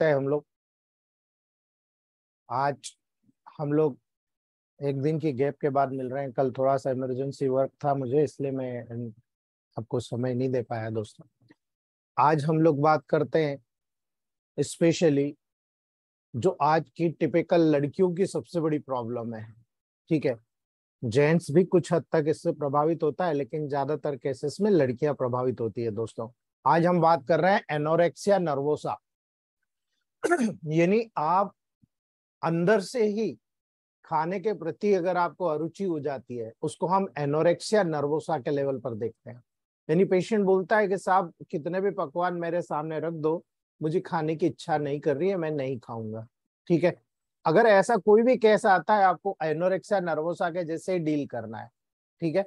सकते हैं हम लोग आज हम लोग एक दिन की गैप के बाद मिल रहे हैं कल थोड़ा सा इमरजेंसी वर्क था मुझे इसलिए मैं आपको समय नहीं दे पाया दोस्तों आज हम लोग बात करते हैं स्पेशली जो आज की टिपिकल लड़कियों की सबसे बड़ी प्रॉब्लम है ठीक है जेंट्स भी कुछ हद तक इससे प्रभावित होता है लेकिन ज्यादातर केसेस में लड़कियां प्रभावित होती है दोस्तों आज हम बात कर रहे हैं एनोरेक्सिया नर्वोसा यानी आप अंदर से ही खाने के प्रति अगर आपको अरुचि हो जाती है उसको हम एनोरेक्सिया नर्वोसा के लेवल पर देखते हैं यानी पेशेंट बोलता है कि साहब कितने भी पकवान मेरे सामने रख दो मुझे खाने की इच्छा नहीं कर रही है मैं नहीं खाऊंगा ठीक है अगर ऐसा कोई भी केस आता है आपको एनोरेक्सिया नर्वोसा के जैसे डील करना है ठीक है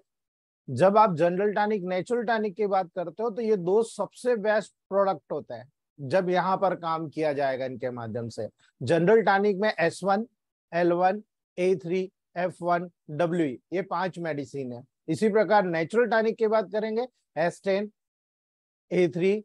जब आप जनरल टैनिक नेचुरल टैनिक की बात करते हो तो ये दो सबसे बेस्ट प्रोडक्ट होता है जब यहाँ पर काम किया जाएगा इनके माध्यम से जनरल टॉनिक में S one L one W F e, one ये पांच मेडिसिन है इसी प्रकार नेचुरल टॉनिक की बात करेंगे S10, A3,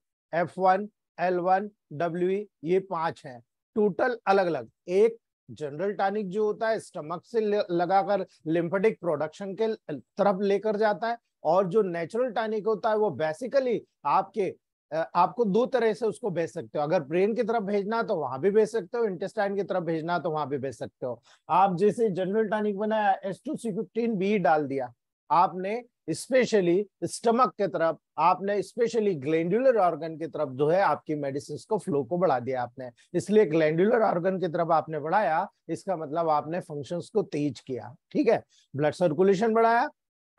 F1, L1, W e, ये पांच हैं टोटल अलग अलग एक जनरल टॉनिक जो होता है स्टमक से लगाकर लिम्फेटिक प्रोडक्शन के तरफ लेकर जाता है और जो नेचुरल टॉनिक होता है वो बेसिकली आपके आपको दो तरह से उसको भेज सकते हो अगर ब्रेन की तरफ भेजना तो वहां भी भेज सकते हो इंटेस्टाइन की तरफ भेजना तो वहां भी भेज सकते हो आप जैसे जनरल टॉनिक बनाया S two C fifteen B डाल दिया आपने स्पेशली स्टमक के तरफ आपने स्पेशली ग्लैंडुलर ऑर्गन की तरफ जो है आपकी मेडिसिन को फ्लो को बढ़ा दिया आपने इसलिए ग्लैंडुलर ऑर्गन की तरफ आपने बढ़ाया इसका मतलब आपने फंक्शंस को तेज किया ठीक है ब्लड सर्कुलेशन बढ़ाया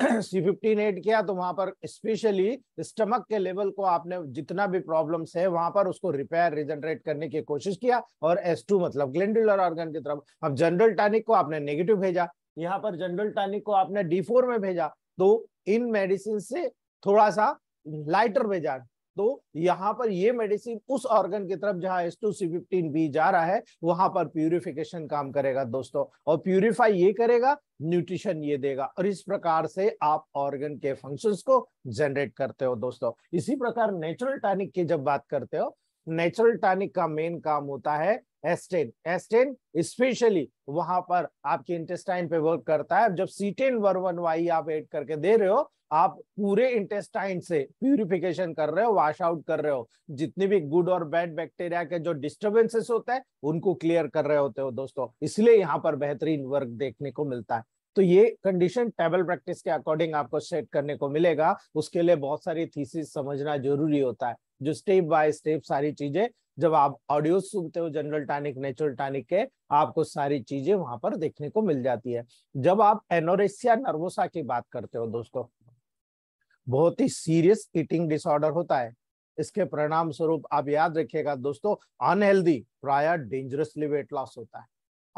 सी फिफ्टीन एड किया तो वहां पर स्पेशली स्टमक के लेवल को आपने जितना भी प्रॉब्लम्स है वहां पर उसको रिपेयर रिजनरेट करने की कोशिश किया और एस टू मतलब ग्लेंडुलर ऑर्गन की तरफ अब जनरल टैनिक को आपने नेगेटिव भेजा यहाँ पर जनरल टैनिक को आपने डी फोर में भेजा तो इन मेडिसिन से थोड़ा सा लाइटर भेजा तो यहाँ पर ये मेडिसिन उस ऑर्गन की तरफ जहां S two C fifteen B जा रहा है वहां पर प्यूरिफिकेशन काम करेगा दोस्तों और प्यूरिफाई ये करेगा न्यूट्रिशन ये देगा और इस प्रकार से आप ऑर्गन के फंक्शंस को जनरेट करते हो दोस्तों इसी प्रकार नेचुरल टैनिक की जब बात करते हो नेचुरल टैनिक का मेन काम होता है एस्टेन एस्टेन स्पेशली वहां पर आपके इंटेस्टाइन पे वर्क करता है जब सीटेन वर वन वाई आप एड करके दे रहे हो आप पूरे इंटेस्टाइन से प्यूरिफिकेशन कर रहे हो वॉश आउट कर रहे हो जितने भी गुड और बैड बैक्टीरिया के जो डिस्टर्बेंसेस होते हैं उनको क्लियर कर रहे होते हो दोस्तों इसलिए यहाँ पर बेहतरीन वर्क देखने को मिलता है तो ये कंडीशन टेबल प्रैक्टिस के अकॉर्डिंग आपको सेट करने को मिलेगा उसके लिए बहुत सारी थीसिस समझना जरूरी होता है जो स्टेप बाय स्टेप सारी चीजें जब आप ऑडियो सुनते हो जनरल टैनिक नेचुरल टैनिक के आपको सारी चीजें वहां पर देखने को मिल जाती है जब आप एनोरेसिया नर्वोसा की बात करते हो दोस्तों बहुत ही सीरियस ईटिंग डिसऑर्डर होता है इसके परिणाम स्वरूप आप याद रखिएगा दोस्तों अनहेल्दी प्राय डेंजरसली वेट लॉस होता है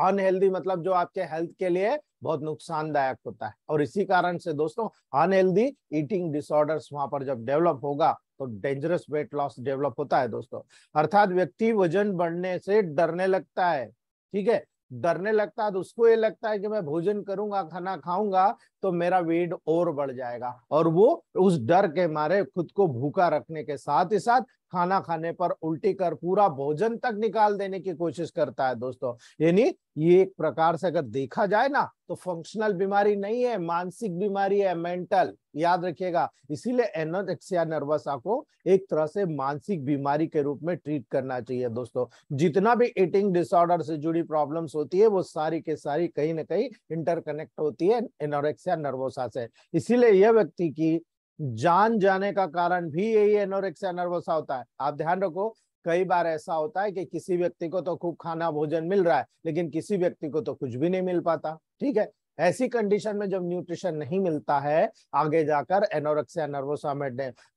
अनहेल्दी मतलब जो आपके हेल्थ के लिए बहुत नुकसानदायक होता है और इसी कारण से दोस्तों अनहेल्दी ईटिंग डिसऑर्डर्स वहां पर जब डेवलप होगा तो डेंजरस वेट लॉस डेवलप होता है दोस्तों अर्थात व्यक्ति वजन बढ़ने से डरने लगता है ठीक है डरने लगता है तो उसको ये लगता है कि मैं भोजन करूंगा खाना खाऊंगा तो मेरा वेट और बढ़ जाएगा और वो उस डर के मारे खुद को भूखा रखने के साथ ही साथ खाना खाने पर उल्टी कर पूरा भोजन तक निकाल देने की कोशिश करता है दोस्तों यानी ये एक प्रकार से अगर देखा जाए ना तो फंक्शनल बीमारी नहीं है मानसिक बीमारी है मेंटल याद रखिएगा इसीलिए एनोटेक्सिया नर्वसा को एक तरह से मानसिक बीमारी के रूप में ट्रीट करना चाहिए दोस्तों जितना भी ईटिंग डिसऑर्डर से जुड़ी प्रॉब्लम्स होती है वो सारी के सारी कहीं ना कहीं इंटरकनेक्ट होती है एनोरेक्सिया नर्वोसा से इसीलिए यह व्यक्ति की जान जाने का कारण भी यही एनोरेक्सिया नर्वोसा होता है आप ध्यान रखो कई बार ऐसा होता है कि किसी व्यक्ति को तो खूब खाना भोजन मिल रहा है लेकिन किसी व्यक्ति को तो कुछ भी नहीं मिल पाता ठीक है ऐसी कंडीशन में जब न्यूट्रिशन नहीं मिलता है आगे जाकर एनोरेक्सिया नर्वोसा में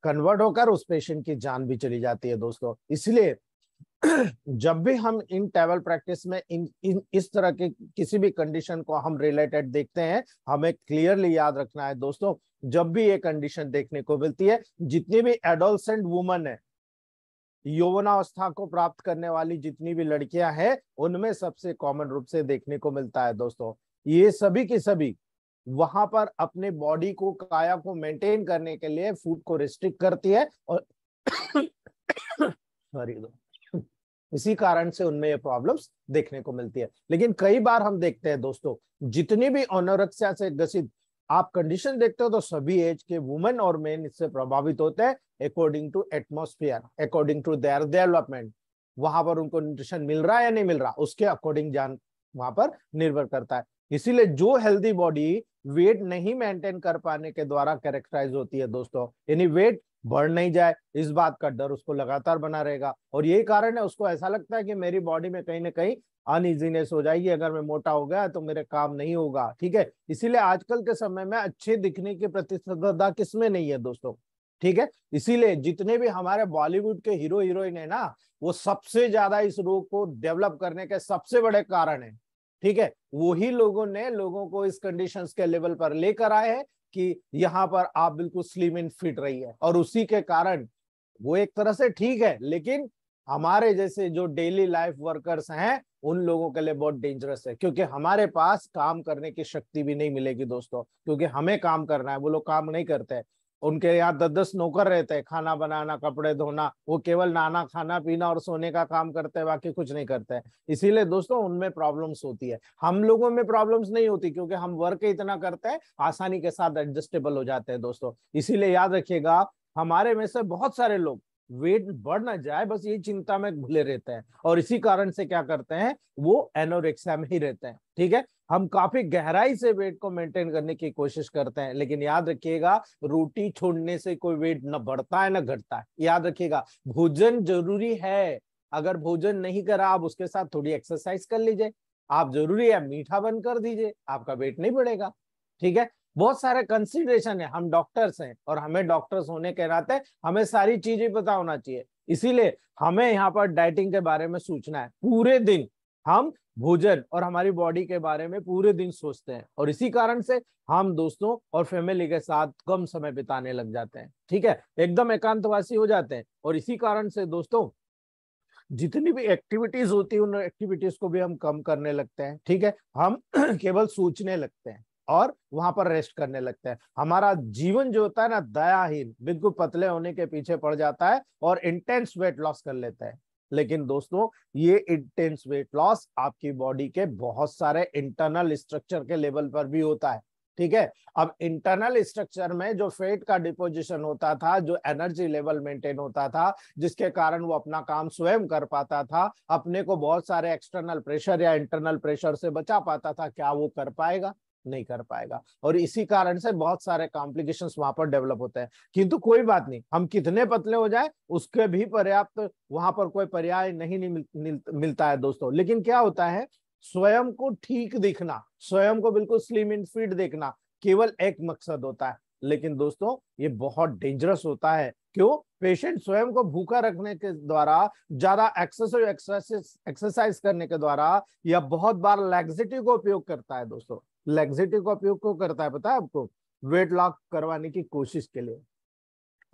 कन्वर्ट होकर उस पेशेंट की जान भी चली जाती है दोस्तों इसलिए जब भी हम इन टेबल प्रैक्टिस में इन, इन इस तरह के किसी भी कंडीशन को हम रिलेटेड देखते हैं हमें क्लियरली याद रखना है दोस्तों जब भी ये कंडीशन देखने को मिलती है जितनी भी एडोलसेंट वुमन है यौवनावस्था को प्राप्त करने वाली जितनी भी लड़कियां हैं उनमें सबसे कॉमन रूप से देखने को मिलता है दोस्तों ये सभी के सभी वहां पर अपने बॉडी को काया को मेंटेन करने के लिए फूड को रिस्ट्रिक्ट करती है और सॉरी इसी कारण से उनमें ये प्रॉब्लम्स देखने को मिलती है लेकिन कई बार हम देखते हैं दोस्तों जितनी भी ऑनोरक्सिया से ग्रसित आप कंडीशन देखते हो तो सभी एज के वुमेन और मेन इससे प्रभावित होते हैं according to atmosphere according to their development वहां पर उनको न्यूट्रिशन मिल रहा है या नहीं मिल रहा उसके अकॉर्डिंग जान वहां पर निर्भर करता है इसीलिए जो हेल्दी बॉडी वेट नहीं मेंटेन कर पाने के द्वारा कैरेक्टराइज होती है दोस्तों यानी वेट बढ़ नहीं जाए इस बात का डर उसको लगातार बना रहेगा और यही कारण है उसको ऐसा लगता है कि मेरी बॉडी में कहीं ना कहीं अनइजीनेस हो जाएगी अगर मैं मोटा हो गया तो मेरे काम नहीं होगा ठीक है इसीलिए आजकल के समय में अच्छे दिखने की प्रतिस्पर्धा किसमें नहीं है दोस्तों ठीक है इसीलिए जितने भी हमारे बॉलीवुड के हीरो हीरोइन है ना वो सबसे ज्यादा इस रोग को डेवलप करने के सबसे बड़े कारण है ठीक है वही लोगों ने लोगों को इस कंडीशन के लेवल पर लेकर आए हैं कि यहाँ पर आप बिल्कुल स्लिम इन फिट रही है और उसी के कारण वो एक तरह से ठीक है लेकिन हमारे जैसे जो डेली लाइफ वर्कर्स हैं उन लोगों के लिए बहुत डेंजरस है क्योंकि हमारे पास काम करने की शक्ति भी नहीं मिलेगी दोस्तों क्योंकि हमें काम करना है वो लोग काम नहीं करते उनके यहाँ दस दस नौकर रहते हैं खाना बनाना कपड़े धोना वो केवल नाना खाना पीना और सोने का काम करते हैं बाकी कुछ नहीं करते हैं इसीलिए दोस्तों उनमें प्रॉब्लम्स होती है हम लोगों में प्रॉब्लम्स नहीं होती क्योंकि हम वर्क इतना करते हैं आसानी के साथ एडजस्टेबल हो जाते हैं दोस्तों इसीलिए याद रखिएगा हमारे में से बहुत सारे लोग वेट बढ़ ना जाए बस यही चिंता में भूले रहते हैं और इसी कारण से क्या करते हैं वो एनोरेक्सा में ही रहते हैं ठीक है हम काफी गहराई से वेट को मेंटेन करने की कोशिश करते हैं लेकिन याद रखिएगा रोटी छोड़ने से कोई वेट ना बढ़ता है ना घटता है याद रखिएगा भोजन जरूरी है अगर भोजन नहीं करा आप उसके साथ थोड़ी एक्सरसाइज कर लीजिए आप जरूरी है मीठा बंद कर दीजिए आपका वेट नहीं बढ़ेगा ठीक है बहुत सारे कंसिडरेशन है हम डॉक्टर्स हैं और हमें डॉक्टर्स होने के नाते हमें सारी चीजें पता होना चाहिए इसीलिए हमें यहाँ पर डाइटिंग के बारे में सोचना है पूरे दिन हम भोजन और हमारी बॉडी के बारे में पूरे दिन सोचते हैं और इसी कारण से हम दोस्तों और फैमिली के साथ कम समय बिताने लग जाते हैं ठीक है एकदम एकांतवासी हो जाते हैं और इसी कारण से दोस्तों जितनी भी एक्टिविटीज होती है उन एक्टिविटीज को भी हम कम करने लगते हैं ठीक है हम केवल सोचने लगते हैं और वहां पर रेस्ट करने लगते हैं हमारा जीवन जो होता है ना दयाहीन बिल्कुल पतले होने के पीछे पड़ जाता है और इंटेंस वेट लॉस कर लेते हैं लेकिन दोस्तों ये इंटेंस वेट लॉस आपकी बॉडी के बहुत सारे इंटरनल स्ट्रक्चर के लेवल पर भी होता है ठीक है अब इंटरनल स्ट्रक्चर में जो फेट का डिपोजिशन होता था जो एनर्जी लेवल मेंटेन होता था जिसके कारण वो अपना काम स्वयं कर पाता था अपने को बहुत सारे एक्सटर्नल प्रेशर या इंटरनल प्रेशर से बचा पाता था क्या वो कर पाएगा नहीं कर पाएगा और इसी कारण से बहुत सारे कॉम्प्लिकेशन वहां पर डेवलप होते हैं किंतु कोई बात नहीं हम कितने पतले हो जाए उसके भी पर्याप्त वहां पर कोई पर्याय नहीं मिल, मिलता है दोस्तों लेकिन क्या होता है स्वयं को ठीक दिखना स्वयं को बिल्कुल स्लिम इन फिट देखना केवल एक मकसद होता है लेकिन दोस्तों ये बहुत डेंजरस होता है क्यों पेशेंट स्वयं को भूखा रखने के द्वारा ज्यादा एक्सेसिव एक्सरसाइज करने के द्वारा या बहुत बार लैक्सिटी को उपयोग करता है दोस्तों लेग्जिटिव का उपयोग क्यों करता है पता है आपको वेट लॉस करवाने की कोशिश के लिए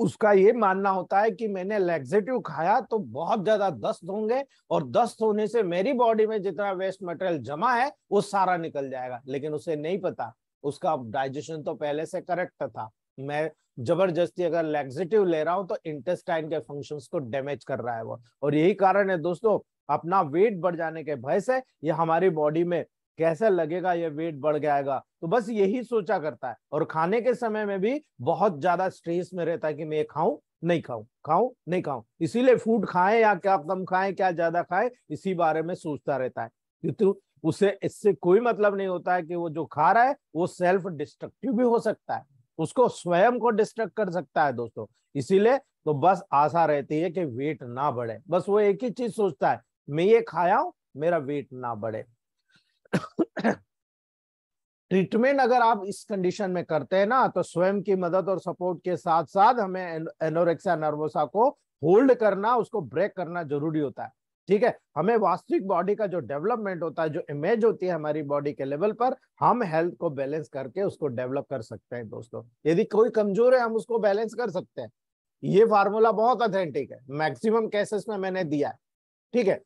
उसका ये मानना होता है कि मैंने लेग्जिटिव खाया तो बहुत ज्यादा दस्त होंगे और दस्त होने से मेरी बॉडी में जितना वेस्ट मटेरियल जमा है वो सारा निकल जाएगा लेकिन उसे नहीं पता उसका डाइजेशन तो पहले से करेक्ट था मैं जबरदस्ती अगर लेग्जिटिव ले रहा हूं तो इंटेस्टाइन के फंक्शन को डैमेज कर रहा है वो और यही कारण है दोस्तों अपना वेट बढ़ जाने के भय से ये हमारी बॉडी में कैसा लगेगा ये वेट बढ़ जाएगा तो बस यही सोचा करता है और खाने के समय में भी बहुत ज्यादा स्ट्रेस में रहता है कि मैं ये खाऊं नहीं खाऊं खाऊं नहीं खाऊं इसीलिए फूड खाएं या क्या कम खाएं क्या ज्यादा खाएं इसी बारे में सोचता रहता है तो उसे इससे कोई मतलब नहीं होता है कि वो जो खा रहा है वो सेल्फ डिस्ट्रक्टिव भी हो सकता है उसको स्वयं को डिस्ट्रक्ट कर सकता है दोस्तों इसीलिए तो बस आशा रहती है कि वेट ना बढ़े बस वो एक ही चीज सोचता है मैं ये खाया हूं मेरा वेट ना बढ़े ट्रीटमेंट अगर आप इस कंडीशन में करते हैं ना तो स्वयं की मदद और सपोर्ट के साथ साथ हमें एनोरेक्सा नर्वोसा को होल्ड करना उसको ब्रेक करना जरूरी होता है ठीक है हमें वास्तविक बॉडी का जो डेवलपमेंट होता है जो इमेज होती है हमारी बॉडी के लेवल पर हम हेल्थ को बैलेंस करके उसको डेवलप कर सकते हैं दोस्तों यदि कोई कमजोर है हम उसको बैलेंस कर सकते हैं ये फार्मूला बहुत अथेंटिक है मैक्सिमम केसेस में मैंने दिया है ठीक है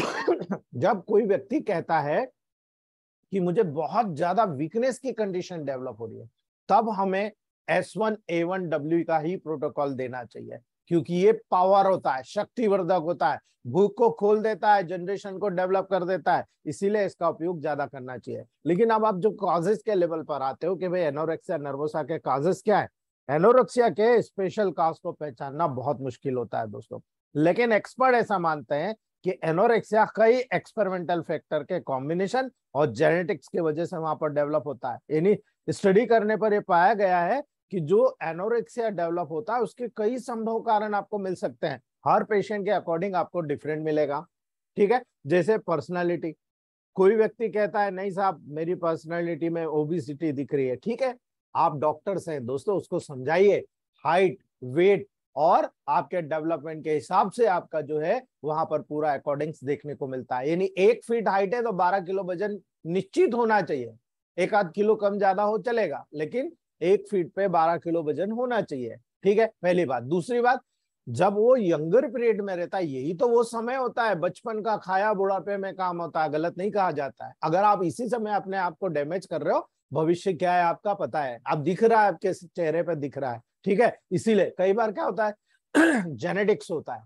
जब कोई व्यक्ति कहता है कि मुझे बहुत ज्यादा वीकनेस की कंडीशन डेवलप हो रही है तब हमें S one A one W का ही प्रोटोकॉल देना चाहिए क्योंकि ये पावर होता है शक्तिवर्धक होता है भूख को खोल देता है जनरेशन को डेवलप कर देता है इसीलिए इसका उपयोग ज्यादा करना चाहिए लेकिन अब आप जो कॉजेस के लेवल पर आते हो कि भाई एनोरेक्सिया नर्वोसा के काजेस क्या है एनोरेक्सिया के स्पेशल काज को पहचानना बहुत मुश्किल होता है दोस्तों लेकिन एक्सपर्ट ऐसा मानते हैं कि एनोरेक्सिया कई एक्सपेरिमेंटल फैक्टर के कॉम्बिनेशन और जेनेटिक्स की वजह से वहां पर डेवलप होता है यानी स्टडी करने पर यह पाया गया है कि जो एनोरेक्सिया डेवलप होता है उसके कई संभव कारण आपको मिल सकते हैं हर पेशेंट के अकॉर्डिंग आपको डिफरेंट मिलेगा ठीक है जैसे पर्सनैलिटी कोई व्यक्ति कहता है नहीं साहब मेरी पर्सनैलिटी में ओबिसिटी दिख रही है ठीक है आप डॉक्टर्स हैं दोस्तों उसको समझाइए हाइट वेट और आपके डेवलपमेंट के हिसाब से आपका जो है वहां पर पूरा अकॉर्डिंग्स देखने को मिलता है यानी एक फीट हाइट है तो बारह किलो वजन निश्चित होना चाहिए एक आध किलो कम ज्यादा हो चलेगा लेकिन एक फीट पे बारह किलो वजन होना चाहिए ठीक है पहली बात दूसरी बात जब वो यंगर पीरियड में रहता है यही तो वो समय होता है बचपन का खाया बुढ़ापे में काम होता है गलत नहीं कहा जाता है अगर आप इसी समय अपने आप को डैमेज कर रहे हो भविष्य क्या है आपका पता है आप दिख रहा है आपके चेहरे पर दिख रहा है ठीक है इसीलिए कई बार क्या होता है जेनेटिक्स होता है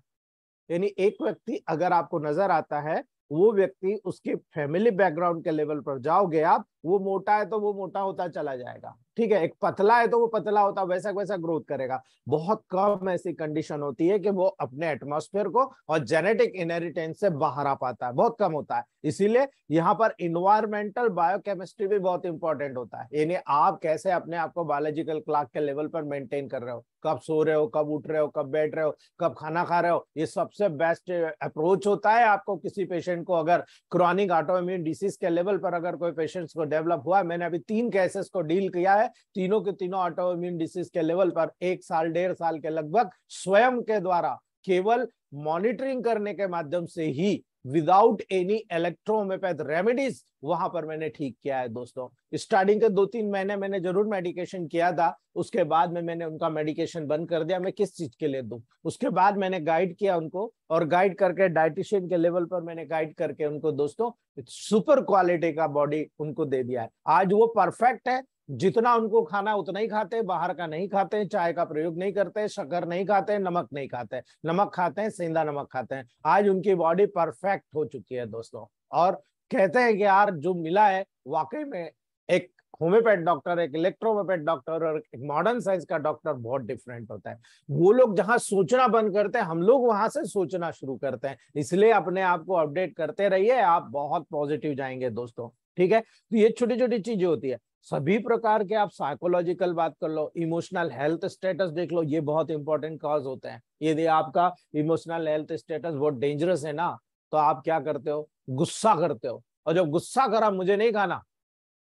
यानी एक व्यक्ति अगर आपको नजर आता है वो व्यक्ति उसके फैमिली बैकग्राउंड के लेवल पर जाओगे आप वो मोटा है तो वो मोटा होता चला जाएगा ठीक है एक पतला है तो वो पतला होता वैसा वैसा ग्रोथ करेगा बहुत कम ऐसी कंडीशन होती है कि वो अपने एटमोस्फेयर को और जेनेटिक इनहेरिटेंस से बाहर आ पाता है बहुत कम होता है इसीलिए यहाँ पर इन्वायरमेंटल बायोकेमिस्ट्री भी बहुत इंपॉर्टेंट होता है यानी आप कैसे अपने आप को बायोलॉजिकल क्लाक के लेवल पर मेंटेन कर रहे हो कब सो रहे हो कब उठ रहे हो कब बैठ रहे हो कब खाना खा रहे हो ये सबसे बेस्ट अप्रोच होता है आपको किसी पेशेंट को अगर क्रॉनिक ऑटोइम्यून डिसीज के लेवल पर अगर कोई पेशेंट को डेवलप हुआ है मैंने अभी तीन केसेस को डील किया है तीनों के तीनों ऑटो इम्यून डिसीज के लेवल पर एक साल डेढ़ साल के लगभग स्वयं के द्वारा केवल मॉनिटरिंग करने के माध्यम से ही विदाउट एनी इलेक्ट्रोहोम्योपैथ रेमेडीज वहां पर मैंने ठीक किया है दोस्तों स्टार्टिंग के दो तीन महीने मैंने जरूर मेडिकेशन किया था उसके बाद में मैंने उनका मेडिकेशन बंद कर दिया मैं किस चीज के लिए दू उसके बाद मैंने गाइड किया उनको और गाइड करके डायटिशियन के लेवल पर मैंने गाइड करके उनको दोस्तों सुपर क्वालिटी का बॉडी उनको दे दिया है आज वो परफेक्ट है जितना उनको खाना उतना ही खाते हैं बाहर का नहीं खाते हैं चाय का प्रयोग नहीं करते शक्कर नहीं खाते हैं नमक नहीं खाते हैं नमक खाते हैं सेंधा नमक खाते हैं आज उनकी बॉडी परफेक्ट हो चुकी है दोस्तों और कहते हैं कि यार जो मिला है वाकई में एक होम्योपैथ डॉक्टर एक इलेक्ट्रोमोपैथ डॉक्टर और एक मॉडर्न साइंस का डॉक्टर बहुत डिफरेंट होता है वो लोग जहाँ सोचना बंद करते हैं हम लोग वहां से सोचना शुरू करते हैं इसलिए अपने आप को अपडेट करते रहिए आप बहुत पॉजिटिव जाएंगे दोस्तों ठीक है तो ये छोटी छोटी चीजें होती है सभी प्रकार के आप साइकोलॉजिकल बात कर लो इमोशनल हेल्थ स्टेटस देख लो ये बहुत इंपॉर्टेंट कॉज होते हैं यदि आपका इमोशनल हेल्थ स्टेटस बहुत डेंजरस है ना तो आप क्या करते हो गुस्सा करते हो और जब गुस्सा करा मुझे नहीं खाना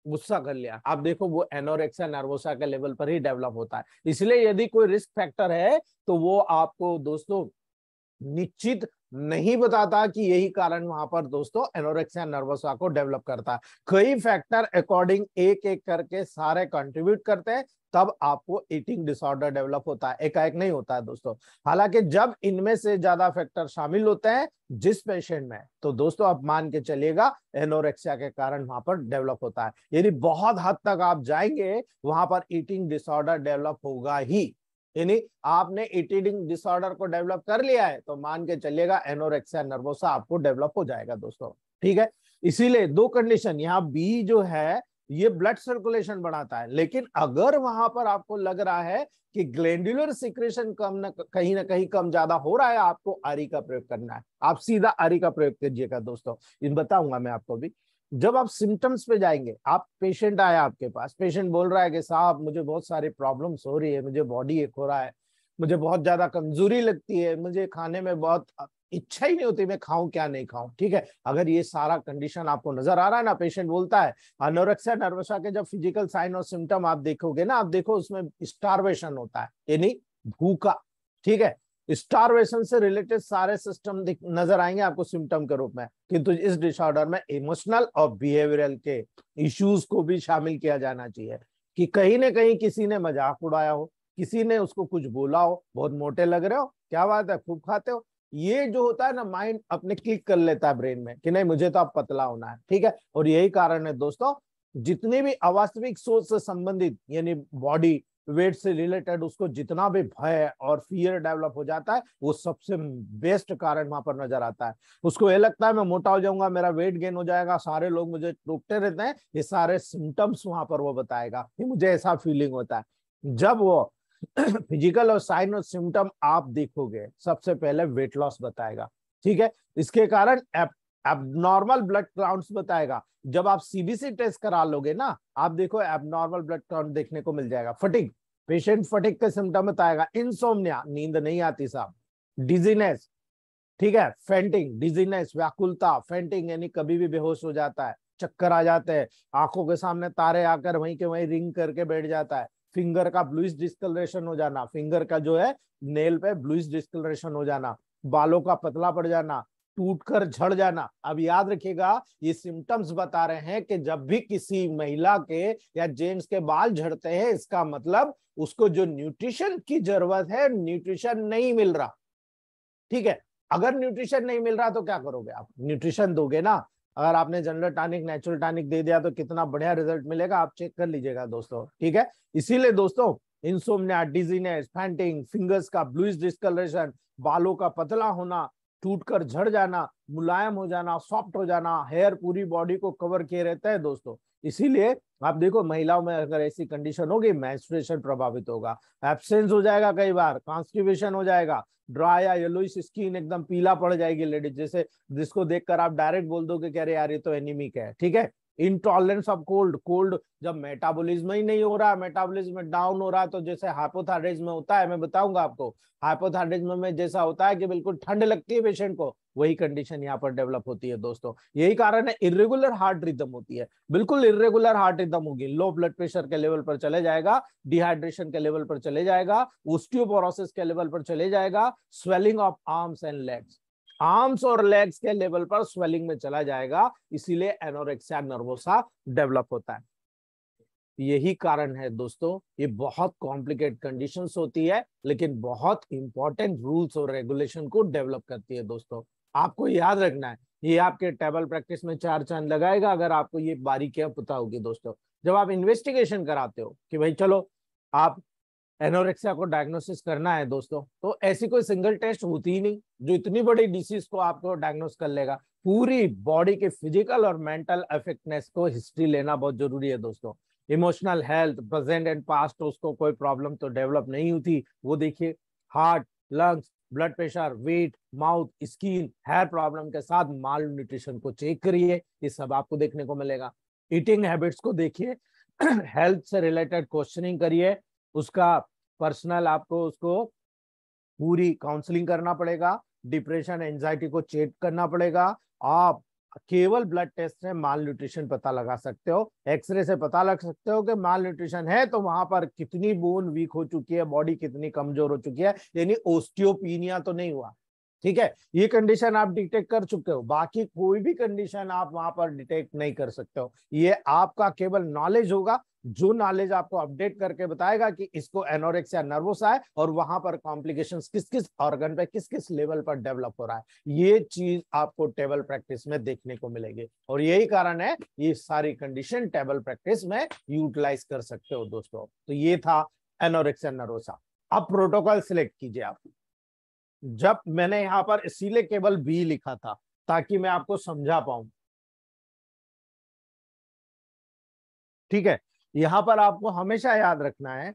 गुस्सा कर लिया आप देखो वो एनोरेक्सा नर्वोसा के लेवल पर ही डेवलप होता है इसलिए यदि कोई रिस्क फैक्टर है तो वो आपको दोस्तों निश्चित नहीं बताता कि यही कारण वहां पर दोस्तों एनोरेक्सिया नर्वसा को डेवलप करता है कई फैक्टर अकॉर्डिंग एक एक करके सारे कंट्रीब्यूट करते हैं तब आपको ईटिंग डिसऑर्डर डेवलप होता है एकाएक नहीं होता है दोस्तों हालांकि जब इनमें से ज्यादा फैक्टर शामिल होते हैं जिस पेशेंट में तो दोस्तों आप मान के चलिएगा एनोरेक्सिया के कारण वहां पर डेवलप होता है यदि बहुत हद तक आप जाएंगे वहां पर ईटिंग डिसऑर्डर डेवलप होगा ही यानी आपने ईटिंग डिसऑर्डर को डेवलप कर लिया है तो मान के चलिएगा एनोरेक्सिया नर्वोसा आपको डेवलप हो जाएगा दोस्तों ठीक है इसीलिए दो कंडीशन यहाँ बी जो है ये ब्लड सर्कुलेशन बढ़ाता है लेकिन अगर वहां पर आपको लग रहा है कि ग्लैंडुलर सिक्रेशन कम न कहीं ना कहीं कम ज्यादा हो रहा है आपको आरी e का प्रयोग करना है आप सीधा आरी e का प्रयोग कीजिएगा दोस्तों इन बताऊंगा मैं आपको भी जब आप सिम्टम्स पे जाएंगे आप पेशेंट आया आपके पास पेशेंट बोल रहा है कि साहब मुझे बहुत सारे प्रॉब्लम्स हो रही है मुझे बॉडी एक हो रहा है मुझे बहुत ज्यादा कमजोरी लगती है मुझे खाने में बहुत इच्छा ही नहीं होती मैं खाऊं क्या नहीं खाऊं ठीक है अगर ये सारा कंडीशन आपको नजर आ रहा है ना पेशेंट बोलता है अनोरक्षा हाँ, नर्वसा के जब फिजिकल साइन और सिम्टम आप देखोगे ना आप देखो उसमें स्टारवेशन होता है यानी भूखा ठीक है स्टारवेशन से रिलेटेड सारे सिस्टम नजर आएंगे आपको सिम्टम के रूप में किंतु इस डिसऑर्डर में इमोशनल और बिहेवियरल के इश्यूज को भी शामिल किया जाना चाहिए कि कहीं ना कहीं किसी ने मजाक उड़ाया हो किसी ने उसको कुछ बोला हो बहुत मोटे लग रहे हो क्या बात है खूब खाते हो ये जो होता है ना माइंड अपने क्लिक कर लेता है ब्रेन में कि नहीं मुझे तो अब पतला होना है ठीक है और यही कारण है दोस्तों जितने भी अवास्तविक सोच से संबंधित यानी बॉडी वेट से रिलेटेड उसको जितना भी भय और फियर डेवलप हो जाता है वो सबसे बेस्ट कारण वहां पर नजर आता है उसको ये लगता है मैं मोटा हो जाऊंगा मेरा वेट गेन हो जाएगा सारे लोग मुझे टूटते रहते हैं ये सारे सिम्टम्स वहां पर वो बताएगा कि मुझे ऐसा फीलिंग होता है जब वो फिजिकल और साइन और सिम्टम आप देखोगे सबसे पहले वेट लॉस बताएगा ठीक है इसके कारण एबनॉर्मल ब्लड काउंट्स बताएगा जब आप सीबीसी टेस्ट करा लोगे ना आप देखो एबनॉर्मल ब्लड काउंट देखने को मिल जाएगा फटिक पेशेंट फटिक के सिम्टम बताएगा इनसोमिया नींद नहीं आती साहब डिजीनेस ठीक है फेंटिंग डिजीनेस व्याकुलता फेंटिंग यानी कभी भी बेहोश हो जाता है चक्कर आ जाते हैं आंखों के सामने तारे आकर वहीं के वहीं रिंग करके बैठ जाता है फिंगर का ब्लूइस डिस्कलरेशन हो जाना फिंगर का जो है नेल पे ब्लूइस डिस्कलरेशन हो जाना बालों का पतला पड़ जाना टूटकर झड़ जाना अब याद रखिएगा ये सिम्टम्स बता रहे हैं कि जब भी किसी महिला के या जेंट्स के बाल झड़ते हैं इसका मतलब उसको जो न्यूट्रिशन की जरूरत है न्यूट्रिशन नहीं मिल रहा ठीक है अगर न्यूट्रिशन नहीं मिल रहा तो क्या करोगे आप न्यूट्रिशन दोगे ना अगर आपने जनरल टॉनिक नेचुरल टॉनिक दे दिया तो कितना बढ़िया रिजल्ट मिलेगा आप चेक कर लीजिएगा दोस्तों ठीक है इसीलिए दोस्तों इंसोमिया डिजीनेस फैंटिंग फिंगर्स का ब्लूइश डिस्कलरेशन बालों का पतला होना टूट कर झड़ जाना मुलायम हो जाना सॉफ्ट हो जाना हेयर पूरी बॉडी को कवर किए रहता है दोस्तों इसीलिए आप देखो महिलाओं में अगर ऐसी कंडीशन होगी मैं प्रभावित होगा एब्सेंस हो जाएगा कई बार कॉन्स्टिवेशन हो जाएगा ड्राई या येलोइश स्किन एकदम पीला पड़ जाएगी लेडीज जैसे जिसको देखकर आप डायरेक्ट बोल दोगे कि अरे यार ये तो एनिमिक है ठीक है इंटॉलरेंस ऑफ कोल्ड कोल्ड जब मेटाबॉलिज्म ही नहीं हो रहा मेटाबॉलिज्म डाउन हो रहा तो जैसे हाइपोथायराइड में होता है मैं बताऊंगा आपको हाइपोथायराइड में जैसा होता है कि बिल्कुल ठंड लगती है पेशेंट को वही कंडीशन यहाँ पर डेवलप होती है दोस्तों यही कारण है इरेगुलर हार्ट रिदम होती है बिल्कुल इरेगुलर हार्ट रिदम होगी लो ब्लड प्रेशर के लेवल पर चले जाएगा डिहाइड्रेशन के लेवल पर चले जाएगा ओस्टियोपोरोसिस के लेवल पर चले जाएगा swelling of arms and legs arms और लेग्स के लेवल पर स्वेलिंग में चला जाएगा इसीलिए एनोरेक्सिया नर्वोसा डेवलप होता है यही कारण है दोस्तों ये बहुत कॉम्प्लिकेट कंडीशन होती है लेकिन बहुत इंपॉर्टेंट रूल्स और रेगुलेशन को डेवलप करती है दोस्तों आपको याद रखना है ये आपके टेबल प्रैक्टिस में चार चांद लगाएगा अगर आपको ये बारीकियां पता होगी दोस्तों जब आप इन्वेस्टिगेशन कराते हो कि भाई चलो आप एनोरेक्सिया को डायग्नोसिस करना है दोस्तों तो ऐसी कोई सिंगल टेस्ट होती ही नहीं जो इतनी बड़ी डिसीज को आपको डायग्नोस कर लेगा पूरी बॉडी के फिजिकल और मेंटल अफेक्टनेस को हिस्ट्री लेना बहुत जरूरी है दोस्तों emotional health present and past उसको कोई प्रॉब्लम तो डेवलप नहीं हुई वो देखिए heart lungs blood pressure weight mouth skin hair problem के साथ माल न्यूट्रिशन को चेक करिए ये सब आपको देखने को मिलेगा ईटिंग हैबिट्स को देखिए हेल्थ से रिलेटेड क्वेश्चनिंग करिए उसका पर्सनल आपको उसको पूरी काउंसलिंग करना पड़ेगा डिप्रेशन एंजाइटी को चेक करना पड़ेगा आप केवल ब्लड टेस्ट से माल न्यूट्रिशन पता लगा सकते हो एक्सरे से पता लग सकते हो कि माल न्यूट्रिशन है तो वहां पर कितनी बोन वीक हो चुकी है बॉडी कितनी कमजोर हो चुकी है यानी ओस्टियोपीनिया तो नहीं हुआ ठीक है ये कंडीशन आप डिटेक्ट कर चुके हो बाकी कोई भी कंडीशन आप वहां पर डिटेक्ट नहीं कर सकते हो ये आपका केवल नॉलेज होगा जो नॉलेज आपको अपडेट करके बताएगा कि इसको एनोरेक्सिया नर्वोसा है और वहां पर कॉम्प्लिकेशन किस किस ऑर्गन पे किस किस लेवल पर डेवलप हो रहा है ये चीज आपको टेबल प्रैक्टिस में देखने को मिलेगी और यही कारण है ये सारी कंडीशन टेबल प्रैक्टिस में यूटिलाइज कर सकते हो दोस्तों तो ये था एनोरेक्सिया या नर्वोसा अब प्रोटोकॉल सिलेक्ट कीजिए आप जब मैंने यहां पर इसीलिए केवल बी लिखा था ताकि मैं आपको समझा पाऊं ठीक है यहां पर आपको हमेशा याद रखना है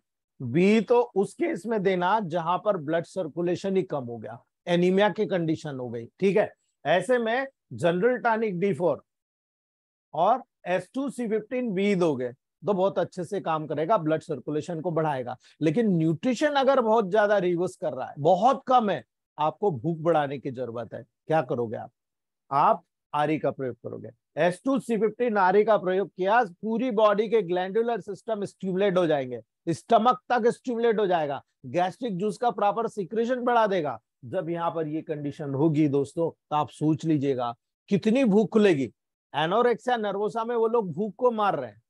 बी तो उस केस में देना जहां पर ब्लड सर्कुलेशन ही कम हो गया एनीमिया की कंडीशन हो गई ठीक है ऐसे में जनरल टानिक डी फोर और S two C fifteen B दोगे तो बहुत अच्छे से काम करेगा ब्लड सर्कुलेशन को बढ़ाएगा लेकिन न्यूट्रिशन अगर बहुत ज्यादा रिवर्स कर रहा है बहुत कम है आपको भूख बढ़ाने की जरूरत है क्या करोगे आप आप आरी का प्रयोग करोगे एस टू सी फिफ्टीन आरी का प्रयोग किया पूरी बॉडी के ग्लैंडुलर सिस्टम स्टिमुलेट हो जाएंगे स्टमक तक स्टिमुलेट हो जाएगा गैस्ट्रिक जूस का प्रॉपर सिक्रेशन बढ़ा देगा जब यहाँ पर ये कंडीशन होगी दोस्तों तो आप सोच लीजिएगा कितनी भूख खुलेगी एनोरेक्सिया नर्वोसा में वो लोग भूख को मार रहे हैं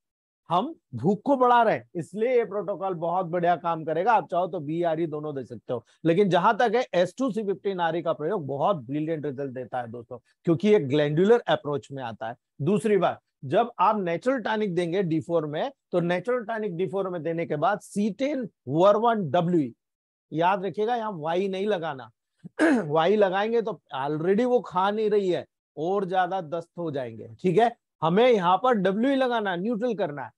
हम भूख को बढ़ा रहे हैं इसलिए ये प्रोटोकॉल बहुत बढ़िया काम करेगा आप चाहो तो बी आर ई दोनों दे सकते हो लेकिन जहां तक है S two C fifteen R का प्रयोग बहुत ब्रिलियंट रिजल्ट देता है दोस्तों क्योंकि ये ग्लैंडुलर अप्रोच में आता है दूसरी बात जब आप नेचुरल टैनिक देंगे डी फोर में तो नेचुरल टैनिक डी फोर में देने के बाद C ten ver one W e। याद रखिएगा यहाँ वाई नहीं लगाना वाई लगाएंगे तो ऑलरेडी वो खा नहीं रही है और ज्यादा दस्त हो जाएंगे ठीक है हमें यहाँ पर डब्ल्यू e लगाना न्यूट्रल करना है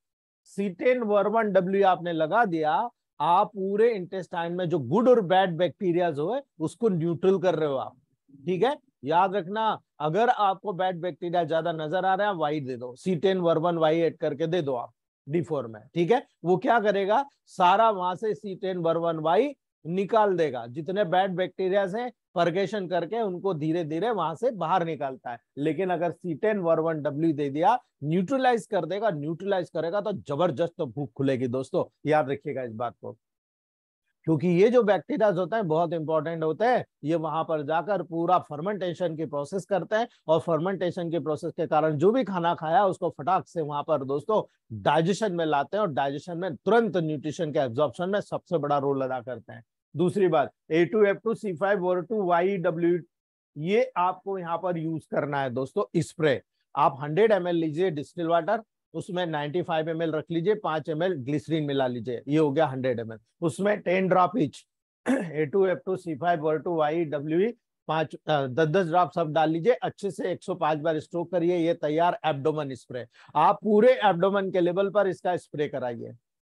सीटेन वर्वन डब्ल्यू आपने लगा दिया आप पूरे इंटेस्टाइन में जो गुड और बैड बैक्टीरियाज हो उसको न्यूट्रल कर रहे हो आप ठीक है याद रखना अगर आपको बैड बैक्टीरिया ज्यादा नजर आ रहा है वाई दे दो सीटेन वर्वन वाई एड करके दे दो आप डी फोर में ठीक है वो क्या करेगा सारा वहां से सीटेन वर्वन वाई निकाल देगा जितने बैड बैक्टीरियाज हैं परगेशन करके उनको धीरे धीरे वहां से बाहर निकालता है लेकिन अगर C ten ver one W दे दिया न्यूट्रलाइज कर देगा न्यूट्रलाइज करेगा तो जबरदस्त तो भूख खुलेगी दोस्तों याद रखिएगा इस बात को क्योंकि ये जो बैक्टीरियाज होते हैं बहुत इंपॉर्टेंट होते हैं ये वहां पर जाकर पूरा फर्मेंटेशन की प्रोसेस करते हैं और फर्मेंटेशन की प्रोसेस के कारण जो भी खाना खाया उसको फटाक से वहां पर दोस्तों डाइजेशन में लाते हैं और डाइजेशन में तुरंत न्यूट्रिशन के एब्जॉर्प्शन में सबसे बड़ा रोल अदा करते हैं दूसरी बात A two F two C five ver two Y W ये आपको यहाँ पर यूज करना है दोस्तों स्प्रे आप 100 एम लीजिए डिस्टिल वाटर उसमें 95 फाइव रख लीजिए 5 एम ग्लिसरीन मिला लीजिए ये हो गया 100 एम उसमें 10 drop each A two F two C five ver two Y W पांच दस दस ड्रॉप सब डाल लीजिए अच्छे से 105 बार स्ट्रोक करिए ये तैयार एब्डोमन स्प्रे आप पूरे एब्डोमन के लेवल पर इसका स्प्रे कराइए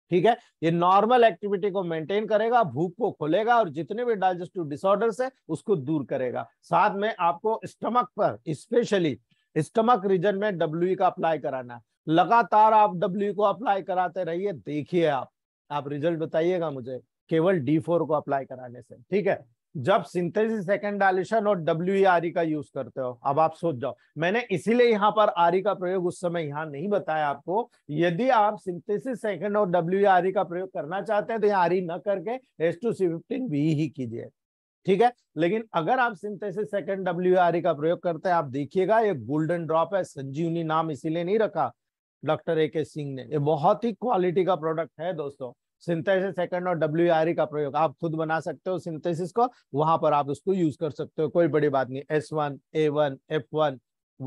ठीक है ये नॉर्मल एक्टिविटी को मेंटेन करेगा भूख को खोलेगा और जितने भी डाइजेस्टिव डिसऑर्डर्स है उसको दूर करेगा साथ में आपको स्टमक पर स्पेशली स्टमक रीजन में डब्ल्यू e का अप्लाई कराना लगातार आप डब्ल्यू e को अप्लाई कराते रहिए देखिए आप आप रिजल्ट बताइएगा मुझे केवल डी फोर को अप्लाई कराने से ठीक है जब सिंथेसिस सेकेंड डायलेशन और डब्ल्यू e e का यूज करते हो अब आप सोच जाओ मैंने इसीलिए यहाँ पर आर e का प्रयोग उस समय यहाँ नहीं बताया आपको यदि आप सिंथेसिस सेकेंड और डब्ल्यू का प्रयोग करना चाहते हैं तो यहाँ आर न करके S two C fifteen B ही कीजिए ठीक है लेकिन अगर आप सिंथेसिस सेकेंड डब्ल्यू का प्रयोग करते हैं आप देखिएगा ये गोल्डन ड्रॉप है संजीवनी नाम इसीलिए नहीं रखा डॉक्टर ए के सिंह ने ये बहुत ही क्वालिटी का प्रोडक्ट है दोस्तों सिंथेसिस सेकंड और डब्ल्यू e का प्रयोग आप खुद बना सकते हो सिंथेसिस को वहां पर आप उसको यूज कर सकते हो कोई बड़ी बात नहीं S one A one F one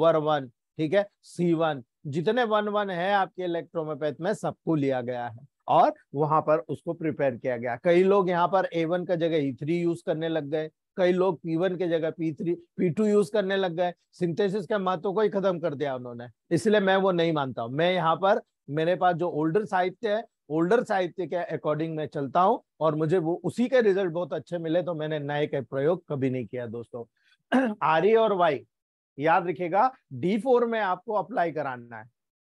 ver one ठीक है सी वन जितने वन वन है आपके इलेक्ट्रोमोपैथ में सबको लिया गया है और वहां पर उसको प्रिपेयर किया गया कई लोग यहाँ पर ए वन का जगह ई थ्री यूज करने लग गए कई लोग पी वन के जगह P three P two use करने लग गए सिंथेसिस के महत्व को ही खत्म कर दिया उन्होंने इसलिए मैं वो नहीं मानता हूं मैं यहाँ पर मेरे पास जो ओल्डर साहित्य है ओल्डर साहित्य के अकॉर्डिंग मैं चलता हूँ और मुझे वो उसी के रिजल्ट बहुत अच्छे मिले तो मैंने नए का प्रयोग कभी नहीं किया दोस्तों आर ए और वाई याद रखिएगा डी फोर में आपको अप्लाई कराना है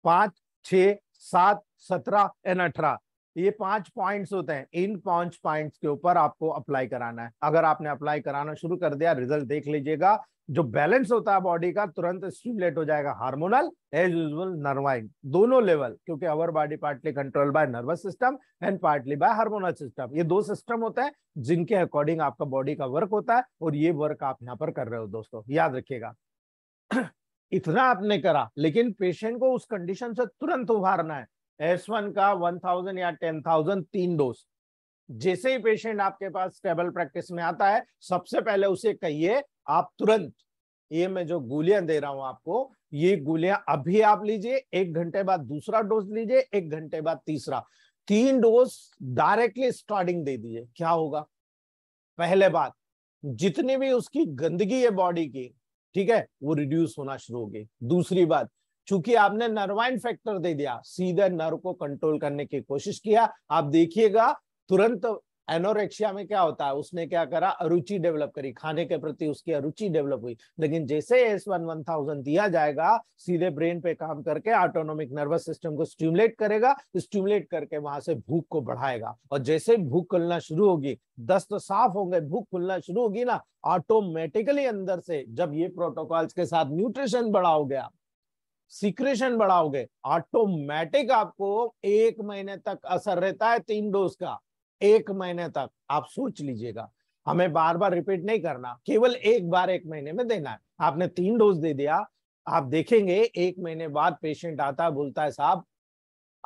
पांच छ सात सत्रह एंड अठारह ये पांच पॉइंट्स होते हैं इन पांच पॉइंट्स के ऊपर आपको अप्लाई कराना है अगर आपने अप्लाई कराना शुरू कर दिया रिजल्ट देख लीजिएगा जो बैलेंस होता है बॉडी का तुरंत स्टिमुलेट हो जाएगा हार्मोनल एज यूजल नर्वाइन दोनों लेवल क्योंकि our body partly control by nervous system and partly by hormonal system ये दो सिस्टम होते हैं जिनके अकॉर्डिंग आपका बॉडी का वर्क होता है और ये वर्क आप यहाँ पर कर रहे हो दोस्तों याद रखिएगा इतना आपने करा लेकिन पेशेंट को उस कंडीशन से तुरंत उभारना है एस वन का वन थाउजेंड या टेन थाउजेंड तीन डोज जैसे ही पेशेंट आपके पास स्टेबल प्रैक्टिस में आता है सबसे पहले उसे कहिए आप तुरंत ये मैं जो गोलियां दे रहा हूं आपको ये गोलियां अभी आप लीजिए एक घंटे बाद दूसरा डोज लीजिए एक घंटे बाद तीसरा तीन डोज डायरेक्टली स्टार्टिंग दे दीजिए क्या होगा पहले बात जितनी भी उसकी गंदगी है बॉडी की ठीक है वो रिड्यूस होना शुरू होगी दूसरी बात चूंकि आपने नर्वाइन फैक्टर दे दिया सीधे नर को कंट्रोल करने की कोशिश किया आप देखिएगा तुरंत एनोरेक्सिया में क्या होता है उसने क्या करा अरुचि डेवलप करी खाने के प्रति उसकी अरुचि डेवलप हुई लेकिन जैसे एस वन वन थाउजेंड दिया जाएगा सीधे ब्रेन पे काम करके ऑटोनोमिक नर्वस सिस्टम को स्टिमुलेट करेगा स्टिमुलेट करके वहां से भूख को बढ़ाएगा और जैसे भूख खुलना शुरू होगी दस्त साफ होंगे भूख खुलना शुरू होगी ना ऑटोमेटिकली अंदर से जब ये प्रोटोकॉल्स के साथ न्यूट्रिशन बढ़ा हो गया सिक्रेशन बढ़ाओगे ऑटोमेटिक आपको एक महीने तक असर रहता है तीन डोज का एक महीने तक आप सोच लीजिएगा हमें बार बार रिपीट नहीं करना केवल एक बार एक महीने में देना है आपने तीन डोज दे दिया आप देखेंगे एक महीने बाद पेशेंट आता है बोलता है साहब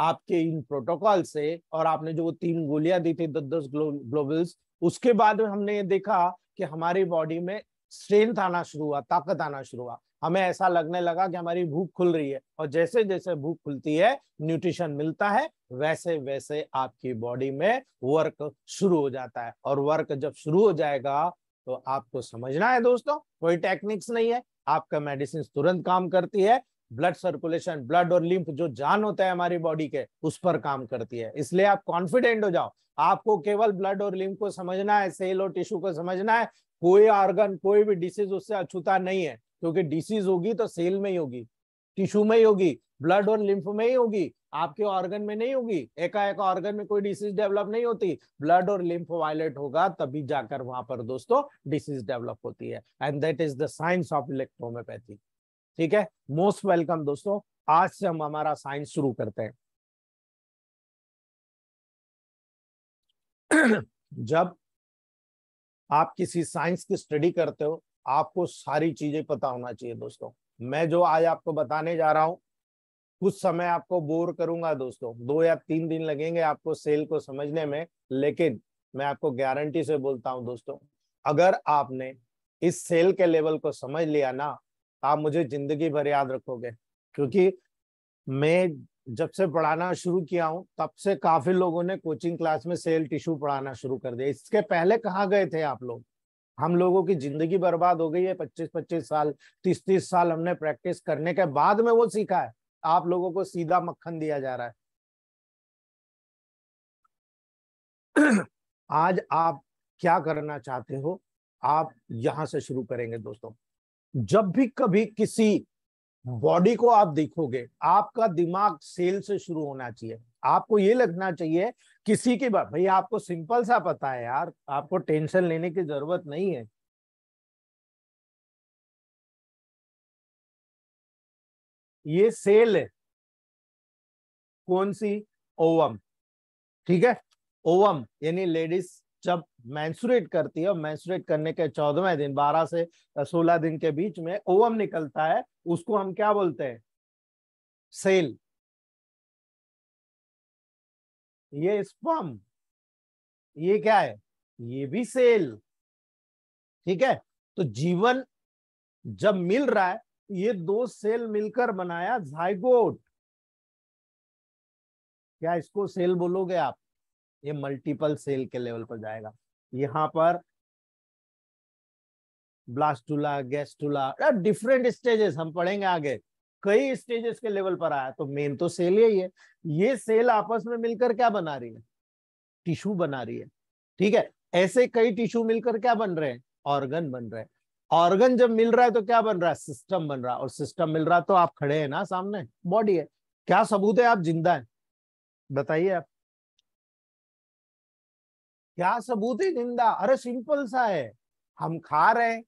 आपके इन प्रोटोकॉल से और आपने जो वो तीन गोलियां दी थी दस दस ग्लोबल्स उसके बाद हमने ये देखा कि हमारी बॉडी में स्ट्रेंथ आना शुरू हुआ ताकत आना शुरू हुआ हमें ऐसा लगने लगा कि हमारी भूख खुल रही है और जैसे जैसे भूख खुलती है न्यूट्रिशन मिलता है वैसे वैसे आपकी बॉडी में वर्क शुरू हो जाता है और वर्क जब शुरू हो जाएगा तो आपको समझना है दोस्तों कोई टेक्निक्स नहीं है आपका मेडिसिन तुरंत काम करती है ब्लड सर्कुलेशन ब्लड और लिम्फ जो जान होता है हमारी बॉडी के उस पर काम करती है इसलिए आप कॉन्फिडेंट हो जाओ आपको केवल ब्लड और लिम्फ को समझना है सेल और टिश्यू को समझना है कोई ऑर्गन कोई भी डिसीज उससे अछूता नहीं है क्योंकि डिसीज होगी तो सेल में ही होगी टिश्यू में ही होगी ब्लड और लिम्फ में ही होगी आपके ऑर्गन में नहीं होगी एकाएक ऑर्गन में कोई डिसीज डेवलप नहीं होती ब्लड और लिम्फ वायलेट होगा तभी जाकर वहां पर दोस्तों डिसीज डेवलप होती है and that is the science of electrohomeopathy ठीक है मोस्ट वेलकम दोस्तों आज से हम हमारा साइंस शुरू करते हैं जब आप किसी साइंस की स्टडी करते हो आपको सारी चीजें पता होना चाहिए दोस्तों मैं जो आज आपको बताने जा रहा हूं कुछ समय आपको बोर करूंगा दोस्तों दो या तीन दिन लगेंगे आपको सेल को समझने में लेकिन मैं आपको गारंटी से बोलता हूं दोस्तों अगर आपने इस सेल के लेवल को समझ लिया ना तो आप मुझे जिंदगी भर याद रखोगे क्योंकि मैं जब से पढ़ाना शुरू किया हूं तब से काफी लोगों ने कोचिंग क्लास में सेल टिश्यू पढ़ाना शुरू कर दिया इसके पहले कहाँ गए थे आप लोग हम लोगों की जिंदगी बर्बाद हो गई है पच्चीस पच्चीस साल तीस तीस साल हमने प्रैक्टिस करने के बाद में वो सीखा है आप लोगों को सीधा मक्खन दिया जा रहा है आज आप क्या करना चाहते हो आप यहां से शुरू करेंगे दोस्तों जब भी कभी किसी बॉडी को आप देखोगे आपका दिमाग सेल से शुरू होना चाहिए आपको ये लगना चाहिए किसी के बात भैया आपको सिंपल सा पता है यार आपको टेंशन लेने की जरूरत नहीं है ये सेल है कौन सी ओवम ठीक है ओवम यानी लेडीज जब मैंसुरेट करती है मैंसुरेट करने के चौदहवें दिन बारह से सोलह दिन के बीच में ओवम निकलता है उसको हम क्या बोलते हैं सेल ये स्पम ये क्या है ये भी सेल ठीक है तो जीवन जब मिल रहा है ये दो सेल मिलकर बनाया जायगोट क्या इसको सेल बोलोगे आप ये मल्टीपल सेल के लेवल पर जाएगा यहां पर ब्लास्टूला गैस्टूला डिफरेंट स्टेजेस हम पढ़ेंगे आगे कई स्टेजेस के लेवल पर आया तो मेन तो सेल यही है ये सेल आपस में मिलकर क्या बना रही है टिश्यू बना रही है ठीक है ऐसे कई टिश्यू मिलकर क्या बन रहे हैं ऑर्गन बन रहे हैं ऑर्गन जब मिल रहा है तो क्या बन रहा है सिस्टम बन रहा है और सिस्टम मिल रहा है तो आप खड़े हैं ना सामने बॉडी है क्या सबूत है आप जिंदा है बताइए आप क्या सबूत है जिंदा अरे सिंपल सा है हम खा रहे हैं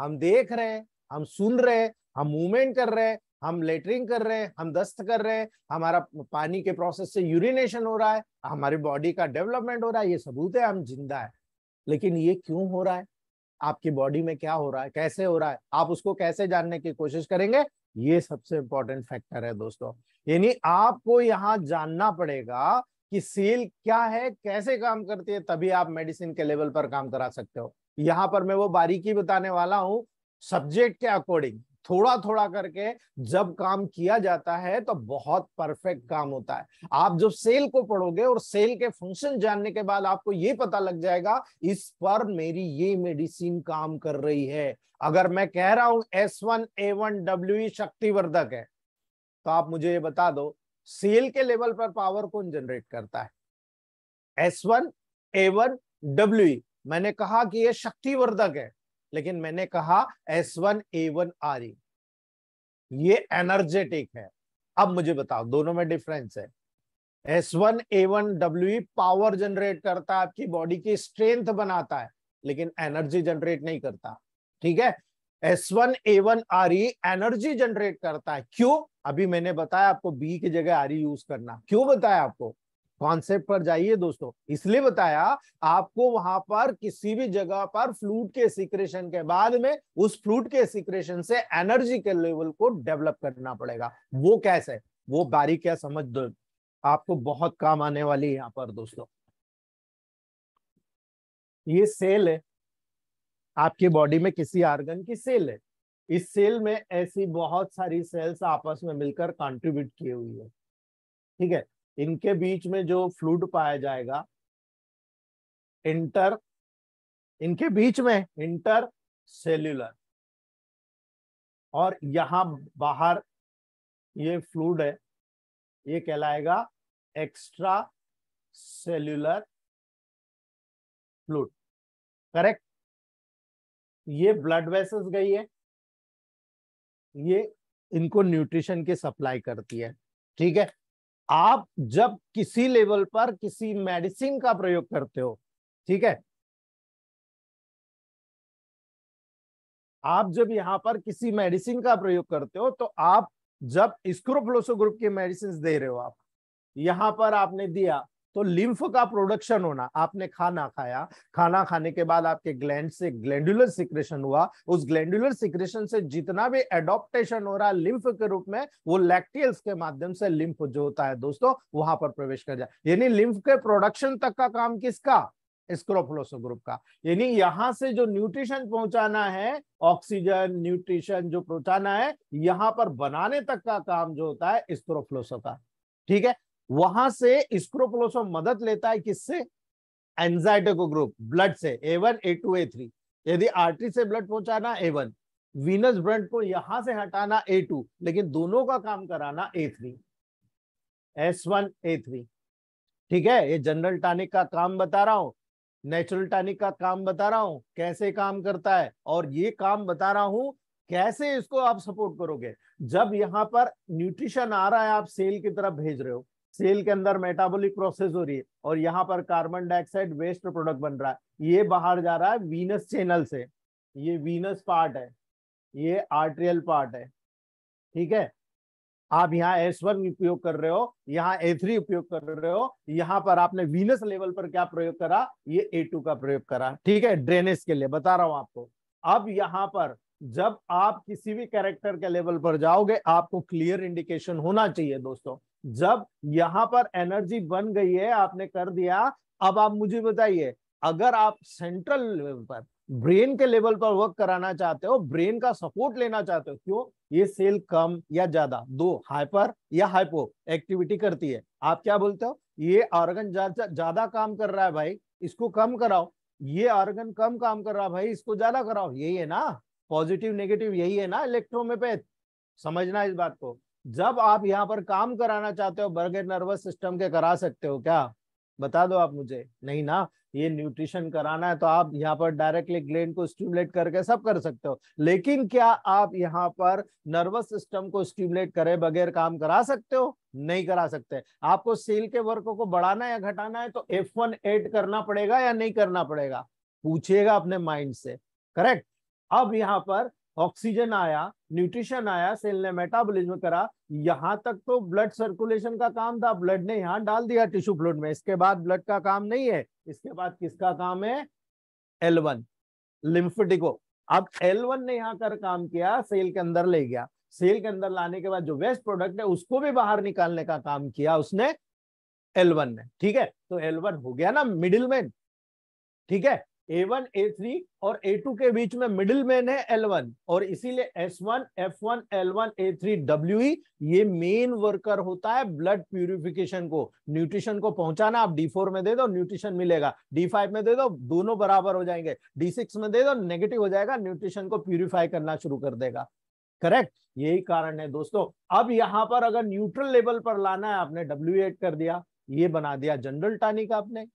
हम देख रहे हैं हम सुन रहे हैं हम मूवमेंट कर रहे हैं हम लेटरिंग कर रहे हैं हम दस्त कर रहे हैं हमारा पानी के प्रोसेस से यूरिनेशन हो रहा है हमारी बॉडी का डेवलपमेंट हो रहा है ये सबूत है हम जिंदा है लेकिन ये क्यों हो रहा है आपकी बॉडी में क्या हो रहा है कैसे हो रहा है आप उसको कैसे जानने की कोशिश करेंगे ये सबसे इंपॉर्टेंट फैक्टर है दोस्तों यानी आपको यहाँ जानना पड़ेगा कि सेल क्या है कैसे काम करती है तभी आप मेडिसिन के लेवल पर काम करा सकते हो यहाँ पर मैं वो बारीकी बताने वाला हूँ सब्जेक्ट के अकॉर्डिंग थोड़ा थोड़ा करके जब काम किया जाता है तो बहुत परफेक्ट काम होता है आप जब सेल को पढ़ोगे और सेल के फंक्शन जानने के बाद आपको ये पता लग जाएगा इस पर मेरी ये मेडिसिन काम कर रही है अगर मैं कह रहा हूं S one A one W शक्तिवर्धक है तो आप मुझे ये बता दो सेल के लेवल पर पावर कौन जनरेट करता है S one A one W मैंने कहा कि यह शक्तिवर्धक है लेकिन मैंने कहा S one A one R E ये एनर्जेटिक है अब मुझे बताओ दोनों में डिफरेंस है S one A one W power generate करता है आपकी बॉडी की स्ट्रेंथ बनाता है लेकिन एनर्जी जनरेट नहीं करता ठीक है S one A one R E energy generate करता है क्यों अभी मैंने बताया आपको बी की जगह आर यूज e करना क्यों बताया आपको कॉन्सेप्ट पर जाइए दोस्तों इसलिए बताया आपको वहां पर किसी भी जगह पर फ्लूट के सिक्रेशन के बाद में उस फ्लूट के सिक्रेशन से एनर्जी के लेवल को डेवलप करना पड़ेगा वो कैसे वो क्या समझ दो आपको बहुत काम आने वाली है यहाँ पर दोस्तों ये सेल है आपके बॉडी में किसी आर्गन की सेल है इस सेल में ऐसी बहुत सारी सेल्स आपस में मिलकर कंट्रीब्यूट किए हुई है ठीक है इनके बीच में जो फ्लूड पाया जाएगा इंटर इनके बीच में इंटर सेल्यूलर और यहां बाहर ये फ्लूड है ये कहलाएगा एक्स्ट्रा सेल्यूलर फ्लूड करेक्ट ये ब्लड वेसल्स गई है ये इनको न्यूट्रिशन की सप्लाई करती है ठीक है आप जब किसी लेवल पर किसी मेडिसिन का प्रयोग करते हो ठीक है आप जब यहां पर किसी मेडिसिन का प्रयोग करते हो तो आप जब स्क्रोफ्लोसो ग्रुप के मेडिसिन दे रहे हो आप यहां पर आपने दिया तो लिम्फ का प्रोडक्शन होना आपने खाना खाया खाना खाने के बाद आपके ग्लैंड से ग्लैंडुलर सिक्रेशन हुआ उस ग्लैंडुलर सिक्रेशन से जितना भी एडोप्टेशन हो रहा लिम्फ के रूप में वो लैक्टियल्स के माध्यम से लिम्फ जो होता है दोस्तों वहां पर प्रवेश कर जाए यानी लिम्फ के प्रोडक्शन तक का काम किसका स्क्रोफलोसो ग्रुप का यानी यहां से जो न्यूट्रिशन पहुंचाना है ऑक्सीजन न्यूट्रिशन जो पहुंचाना है यहां पर बनाने तक का काम जो होता है स्क्रोफलोसो का ठीक है वहां से स्क्रोपोलोसोम मदद लेता है किससे को ग्रुप ब्लड से A one A two A three यदि आर्टरी से ब्लड पहुंचाना ए वन वीनस ब्लड को यहां से हटाना ए टू लेकिन दोनों का काम कराना A three S one A three ठीक है ये जनरल टानिक का काम बता रहा हूं नेचुरल टैनिक का काम बता रहा हूं कैसे काम करता है और ये काम बता रहा हूं कैसे इसको आप सपोर्ट करोगे जब यहां पर न्यूट्रिशन आ रहा है आप सेल की तरफ भेज रहे हो सेल के अंदर मेटाबॉलिक प्रोसेस हो रही है और यहाँ पर कार्बन डाइऑक्साइड वेस्ट प्रोडक्ट बन रहा है ये बाहर जा रहा है वीनस चैनल से ये वीनस पार्ट है ये आर्ट्रियल पार्ट है ठीक है आप यहाँ एस वन उपयोग कर रहे हो यहाँ ए थ्री उपयोग कर रहे हो यहाँ पर आपने वीनस लेवल पर क्या प्रयोग करा ये ए टू का प्रयोग करा ठीक है ड्रेनेज के लिए बता रहा हूं आपको अब यहाँ पर जब आप किसी भी कैरेक्टर के लेवल पर जाओगे आपको क्लियर इंडिकेशन होना चाहिए दोस्तों जब यहां पर एनर्जी बन गई है आपने कर दिया अब आप मुझे बताइए अगर आप सेंट्रल लेवल पर ब्रेन के लेवल पर वर्क कराना चाहते हो ब्रेन का सपोर्ट लेना चाहते हो क्यों ये सेल कम या ज्यादा दो हाइपर या हाइपो एक्टिविटी करती है आप क्या बोलते हो ये ऑर्गन ज्यादा काम कर रहा है भाई इसको कम कराओ ये ऑर्गन कम काम कर रहा है भाई इसको ज्यादा कराओ यही है ना पॉजिटिव नेगेटिव यही है ना इलेक्ट्रोमेपैथ समझना इस बात को जब आप यहाँ पर काम कराना चाहते हो बर्गर नर्वस सिस्टम के करा सकते हो क्या बता दो आप मुझे नहीं ना ये न्यूट्रिशन कराना है तो आप यहाँ पर डायरेक्टली ग्लैंड को स्टिमुलेट करके सब कर सकते हो लेकिन क्या आप यहाँ पर नर्वस सिस्टम को स्टिमुलेट करे बगैर काम करा सकते हो नहीं करा सकते आपको सेल के वर्क को बढ़ाना या घटाना है तो एफ वन एड करना पड़ेगा या नहीं करना पड़ेगा पूछिएगा अपने माइंड से करेक्ट अब यहाँ पर ऑक्सीजन आया न्यूट्रिशन आया सेल ने मेटाबॉलिज्म करा यहाँ तक तो ब्लड सर्कुलेशन का काम था ब्लड ने यहाँ डाल दिया टिश्यू फ्लूड में इसके बाद ब्लड का काम नहीं है इसके बाद किसका काम है एल वन लिम्फिटिको अब एल वन ने यहाँ कर काम किया सेल के अंदर ले गया सेल के अंदर लाने के बाद जो वेस्ट प्रोडक्ट है उसको भी बाहर निकालने का काम किया उसने एल वन ने ठीक है तो एल वन हो गया ना मिडिल मैन ठीक है ए वन ए थ्री और ए टू के बीच में मिडिल मैन है एल वन और इसीलिए S one F one L one A three W ये मेन वर्कर होता है ब्लड प्यूरिफिकेशन को न्यूट्रिशन को पहुंचाना आप डी फोर में दे दो न्यूट्रिशन मिलेगा डी फाइव में दे दो दोनों बराबर हो जाएंगे डी सिक्स में दे दो नेगेटिव हो जाएगा न्यूट्रिशन को प्यूरिफाई करना शुरू कर देगा करेक्ट यही कारण है दोस्तों अब यहाँ पर अगर न्यूट्रल लेवल पर लाना है आपने डब्ल्यू एड कर दिया ये बना दिया जनरल टॉनिक आपने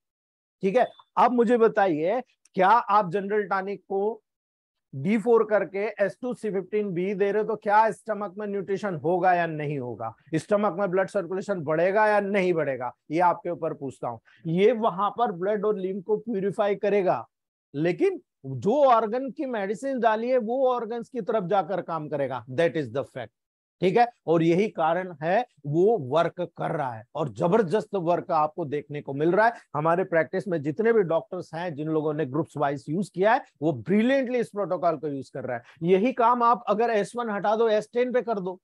ठीक है अब मुझे बताइए क्या आप जनरल टॉनिक को डी फोर करके S two C fifteen B दे रहे हो तो क्या स्टमक में न्यूट्रिशन होगा या नहीं होगा स्टमक में ब्लड सर्कुलेशन बढ़ेगा या नहीं बढ़ेगा ये आपके ऊपर पूछता हूं ये वहां पर ब्लड और लिम को प्यूरिफाई करेगा लेकिन जो ऑर्गन की मेडिसिन डाली है वो ऑर्गन की तरफ जाकर काम करेगा दैट इज द फैक्ट ठीक है और यही कारण है वो वर्क कर रहा है और जबरदस्त वर्क आपको देखने को मिल रहा है हमारे प्रैक्टिस में जितने भी डॉक्टर्स हैं जिन लोगों ने ग्रुप्स वाइज यूज किया है वो ब्रिलियंटली इस प्रोटोकॉल को यूज कर रहा है यही काम आप अगर एस वन हटा दो एस टेन पे कर दो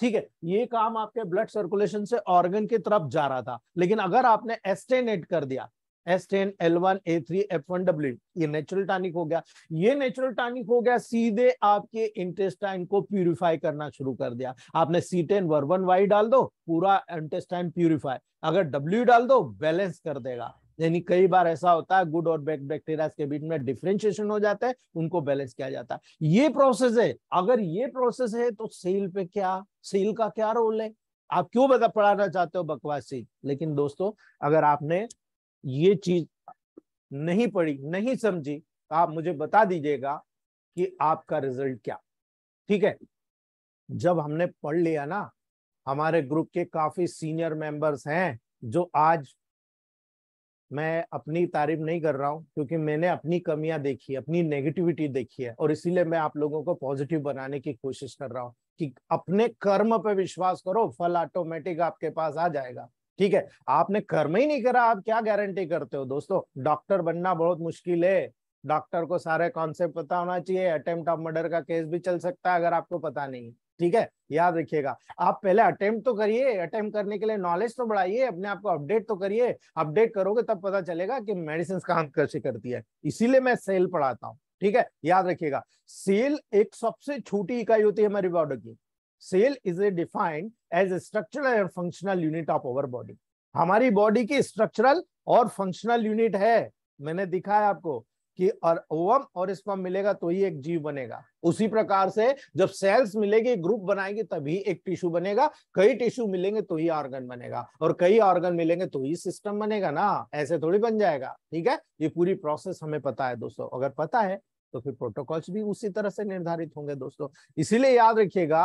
ठीक है ये काम आपके ब्लड सर्कुलेशन से ऑर्गन की तरफ जा रहा था लेकिन अगर आपने एस्टेनेट कर दिया S ten L one A three F one W ये नेचुरल टानिक हो गया ये नेचुरल टानिक हो गया सीधे आपके इंटेस्टाइन को प्यूरिफाई करना शुरू कर दिया आपने सी टेन वर्वन वाई डाल दो पूरा इंटेस्टाइन प्यूरिफाई अगर डब्ल्यू डाल दो बैलेंस कर देगा यानी कई बार ऐसा होता है गुड और बैड बैक्टीरिया के बीच में डिफ्रेंशिएशन हो जाता है उनको बैलेंस किया जाता है ये प्रोसेस है अगर ये प्रोसेस है तो सेल पे क्या सेल का क्या रोल है आप क्यों बता पढ़ाना चाहते हो बकवास चीज लेकिन दोस्तों अगर आपने ये चीज नहीं पढ़ी नहीं समझी तो आप मुझे बता दीजिएगा कि आपका रिजल्ट क्या ठीक है जब हमने पढ़ लिया ना हमारे ग्रुप के काफी सीनियर मेंबर्स हैं जो आज मैं अपनी तारीफ नहीं कर रहा हूं क्योंकि मैंने अपनी कमियां देखी है अपनी नेगेटिविटी देखी है और इसीलिए मैं आप लोगों को पॉजिटिव बनाने की कोशिश कर रहा हूं कि अपने कर्म पर विश्वास करो फल ऑटोमेटिक आपके पास आ जाएगा ठीक है आपने कर्म ही नहीं करा आप क्या गारंटी करते हो दोस्तों डॉक्टर बनना बहुत मुश्किल है डॉक्टर को सारे कॉन्सेप्ट पता होना चाहिए अटेम्प्ट ऑफ मर्डर का केस भी चल सकता है अगर आपको पता नहीं ठीक है याद रखिएगा आप पहले अटेम्प्ट तो करिए अटेम्प्ट करने के लिए नॉलेज तो बढ़ाइए अपने आप को अपडेट तो करिए अपडेट करोगे तब पता चलेगा कि मेडिसिन कहाँ कैसे करती है इसीलिए मैं सेल पढ़ाता हूँ ठीक है याद रखिएगा सेल एक सबसे छोटी इकाई होती है हमारी बॉडी की cell is a defined as a structural and functional unit of our body हमारी बॉडी की स्ट्रक्चरल और फंक्शनल यूनिट है मैंने दिखाया आपको कि और ओवम और स्पर्म मिलेगा तो ही एक जीव बनेगा उसी प्रकार से जब सेल्स मिलेगी ग्रुप बनाएंगे तभी एक टिश्यू बनेगा कई टिश्यू मिलेंगे तो ही ऑर्गन बनेगा और कई ऑर्गन मिलेंगे तो ही सिस्टम बनेगा ना ऐसे थोड़ी बन जाएगा ठीक है ये पूरी प्रोसेस हमें पता है दोस्तों अगर पता है तो फिर प्रोटोकॉल्स भी उसी तरह से निर्धारित होंगे दोस्तों इसीलिए याद रखिएगा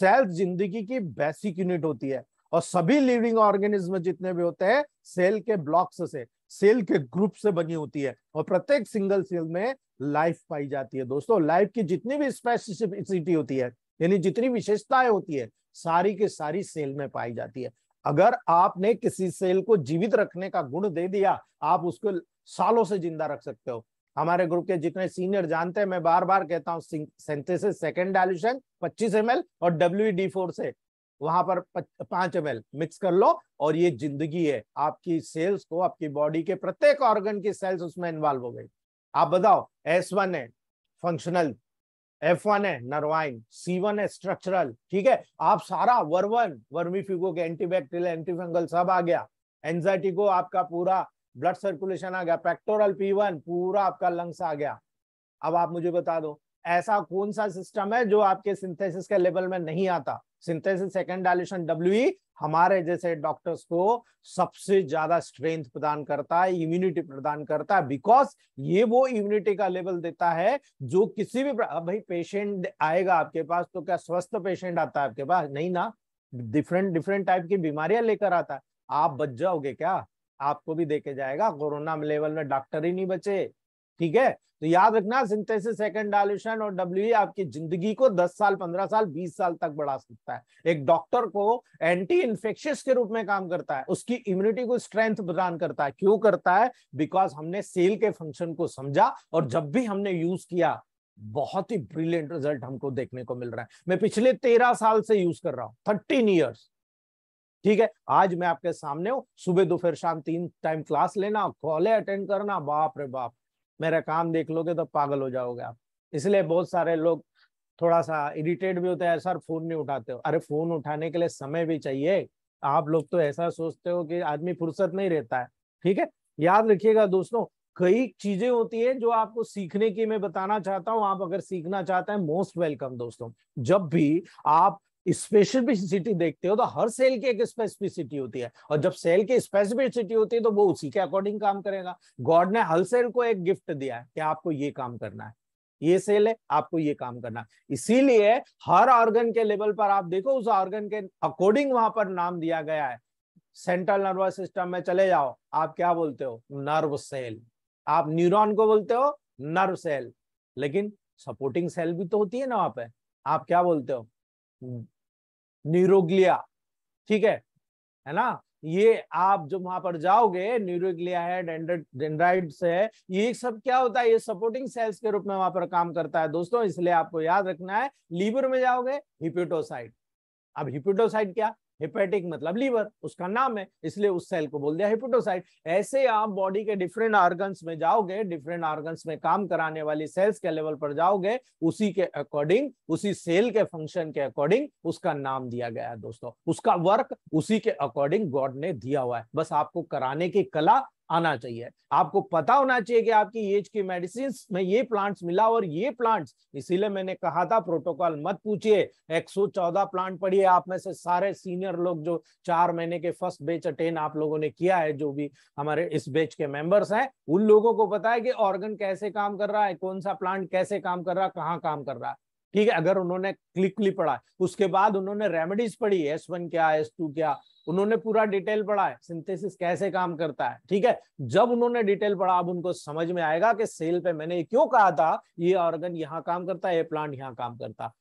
सेल्स जिंदगी की बेसिक यूनिट होती है और सभी लिविंग ऑर्गेनिज्म जितने भी होते हैं सेल के ब्लॉक्स से सेल के ग्रुप से बनी होती है और प्रत्येक सिंगल सेल में लाइफ पाई जाती है दोस्तों लाइफ की जितनी भी स्पेसिफिसिटी होती है यानी जितनी विशेषताएं होती है सारी के सारी सेल में पाई जाती है अगर आपने किसी सेल को जीवित रखने का गुण दे दिया आप उसको सालों से जिंदा रख सकते हो हमारे ग्रुप के जितने सीनियर जानते हैं मैं बार बार कहता हूँ सेंथेसिस सेकेंड डायल्यूशन पच्चीस एम और डब्ल्यू डी फोर से वहां पर पांच एम मिक्स कर लो और ये जिंदगी है आपकी सेल्स को आपकी बॉडी के प्रत्येक ऑर्गन की सेल्स उसमें इन्वॉल्व हो गई आप बताओ एस वन है फंक्शनल एफ वन है नरवाइन सी वन है स्ट्रक्चरल ठीक है आप सारा वर्वन वर्मी फ्यूगो के एंटीबैक्टीरियल एंटीफंगल सब आ गया एनजाइटी को आपका पूरा ब्लड सर्कुलेशन आ गया पेक्टोरल पी वन पूरा आपका लंग्स आ गया अब आप मुझे बता दो ऐसा कौन सा सिस्टम है जो आपके सिंथेसिस के लेवल में नहीं आता सिंथेसिस सेकेंड डायलेशन डब्ल्यू हमारे जैसे डॉक्टर्स को सबसे ज्यादा स्ट्रेंथ प्रदान करता है इम्यूनिटी प्रदान करता है बिकॉज ये वो इम्यूनिटी का लेवल देता है जो किसी भी भाई पेशेंट आएगा आपके पास तो क्या स्वस्थ पेशेंट आता है आपके पास नहीं ना डिफरेंट डिफरेंट टाइप की बीमारियां लेकर आता है आप बच जाओगे क्या आपको भी देखे जाएगा कोरोना लेवल में डॉक्टर ही नहीं बचे ठीक है तो याद रखना सिंथेसिस सेकंड डायल्यूशन और डब्ल्यू e आपकी जिंदगी को 10 साल 15 साल 20 साल तक बढ़ा सकता है एक डॉक्टर को एंटी इन्फेक्शियस के रूप में काम करता है उसकी इम्यूनिटी को स्ट्रेंथ प्रदान करता है क्यों करता है बिकॉज हमने सेल के फंक्शन को समझा और जब भी हमने यूज किया बहुत ही ब्रिलियंट रिजल्ट हमको देखने को मिल रहा है मैं पिछले तेरह साल से यूज कर रहा हूं थर्टीन ईयर्स ठीक है आज मैं आपके सामने हूँ सुबह दोपहर शाम तीन टाइम क्लास लेना कॉले अटेंड करना बाप रे बाप मेरा काम देख लोगे तो पागल हो जाओगे आप इसलिए बहुत सारे लोग थोड़ा सा इरिटेट भी होते हैं सर फोन नहीं उठाते हो अरे फोन उठाने के लिए समय भी चाहिए आप लोग तो ऐसा सोचते हो कि आदमी फुर्सत नहीं रहता है ठीक है याद रखिएगा दोस्तों कई चीजें होती है जो आपको सीखने की मैं बताना चाहता हूँ आप अगर सीखना चाहते हैं मोस्ट वेलकम दोस्तों जब भी आप स्पेसिफिसिटी देखते हो तो हर सेल की एक स्पेसिफिसिटी होती है और जब सेल की स्पेसिफिसिटी होती है तो वो उसी के अकॉर्डिंग काम करेगा गॉड ने हर सेल को एक गिफ्ट दिया है कि आपको ये काम करना है ये सेल है आपको ये काम करना इसीलिए हर ऑर्गन के लेवल पर आप देखो उस ऑर्गन के अकॉर्डिंग वहां पर नाम दिया गया है सेंट्रल नर्वस सिस्टम में चले जाओ आप क्या बोलते हो नर्व सेल आप न्यूरॉन को बोलते हो नर्व सेल लेकिन सपोर्टिंग सेल भी तो होती है ना वहां पे आप क्या बोलते हो न्यूरोग्लिया ठीक है है ना ये आप जब वहां पर जाओगे न्यूरोग्लिया है डेंड्राइड्स है ये सब क्या होता है ये सपोर्टिंग सेल्स के रूप में वहां पर काम करता है दोस्तों इसलिए आपको याद रखना है लीवर में जाओगे हिप्यूटोसाइड अब हिप्यूटोसाइट क्या हिपेटिक मतलब लीवर उसका नाम है इसलिए उस सेल को बोल दिया हिपेटोसाइट ऐसे आप बॉडी के डिफरेंट ऑर्गन्स में जाओगे डिफरेंट ऑर्गन्स में काम कराने वाली सेल्स के लेवल पर जाओगे उसी के अकॉर्डिंग उसी सेल के फंक्शन के अकॉर्डिंग उसका नाम दिया गया है दोस्तों उसका वर्क उसी के अकॉर्डिंग गॉड ने दिया हुआ है बस आपको कराने की कला आना चाहिए आपको पता होना चाहिए कि आपकी एज की मेडिसिन में ये प्लांट्स मिला और ये प्लांट्स इसीलिए मैंने कहा था प्रोटोकॉल मत पूछिए 114 प्लांट पढ़िए आप में से सारे सीनियर लोग जो चार महीने के फर्स्ट बेच अटेन आप लोगों ने किया है जो भी हमारे इस बेच के मेंबर्स हैं उन लोगों को पता है कि ऑर्गन कैसे काम कर रहा है कौन सा प्लांट कैसे काम कर रहा है कहाँ काम कर रहा है ठीक है अगर उन्होंने क्लिकली पढ़ा उसके बाद उन्होंने रेमेडीज पढ़ी एस वन क्या एस टू क्या उन्होंने पूरा डिटेल पढ़ा है सिंथेसिस कैसे काम करता है ठीक है जब उन्होंने डिटेल पढ़ा अब उनको समझ में आएगा कि सेल पे मैंने क्यों कहा था ये ऑर्गन यहाँ काम करता है ये प्लांट यहाँ काम करता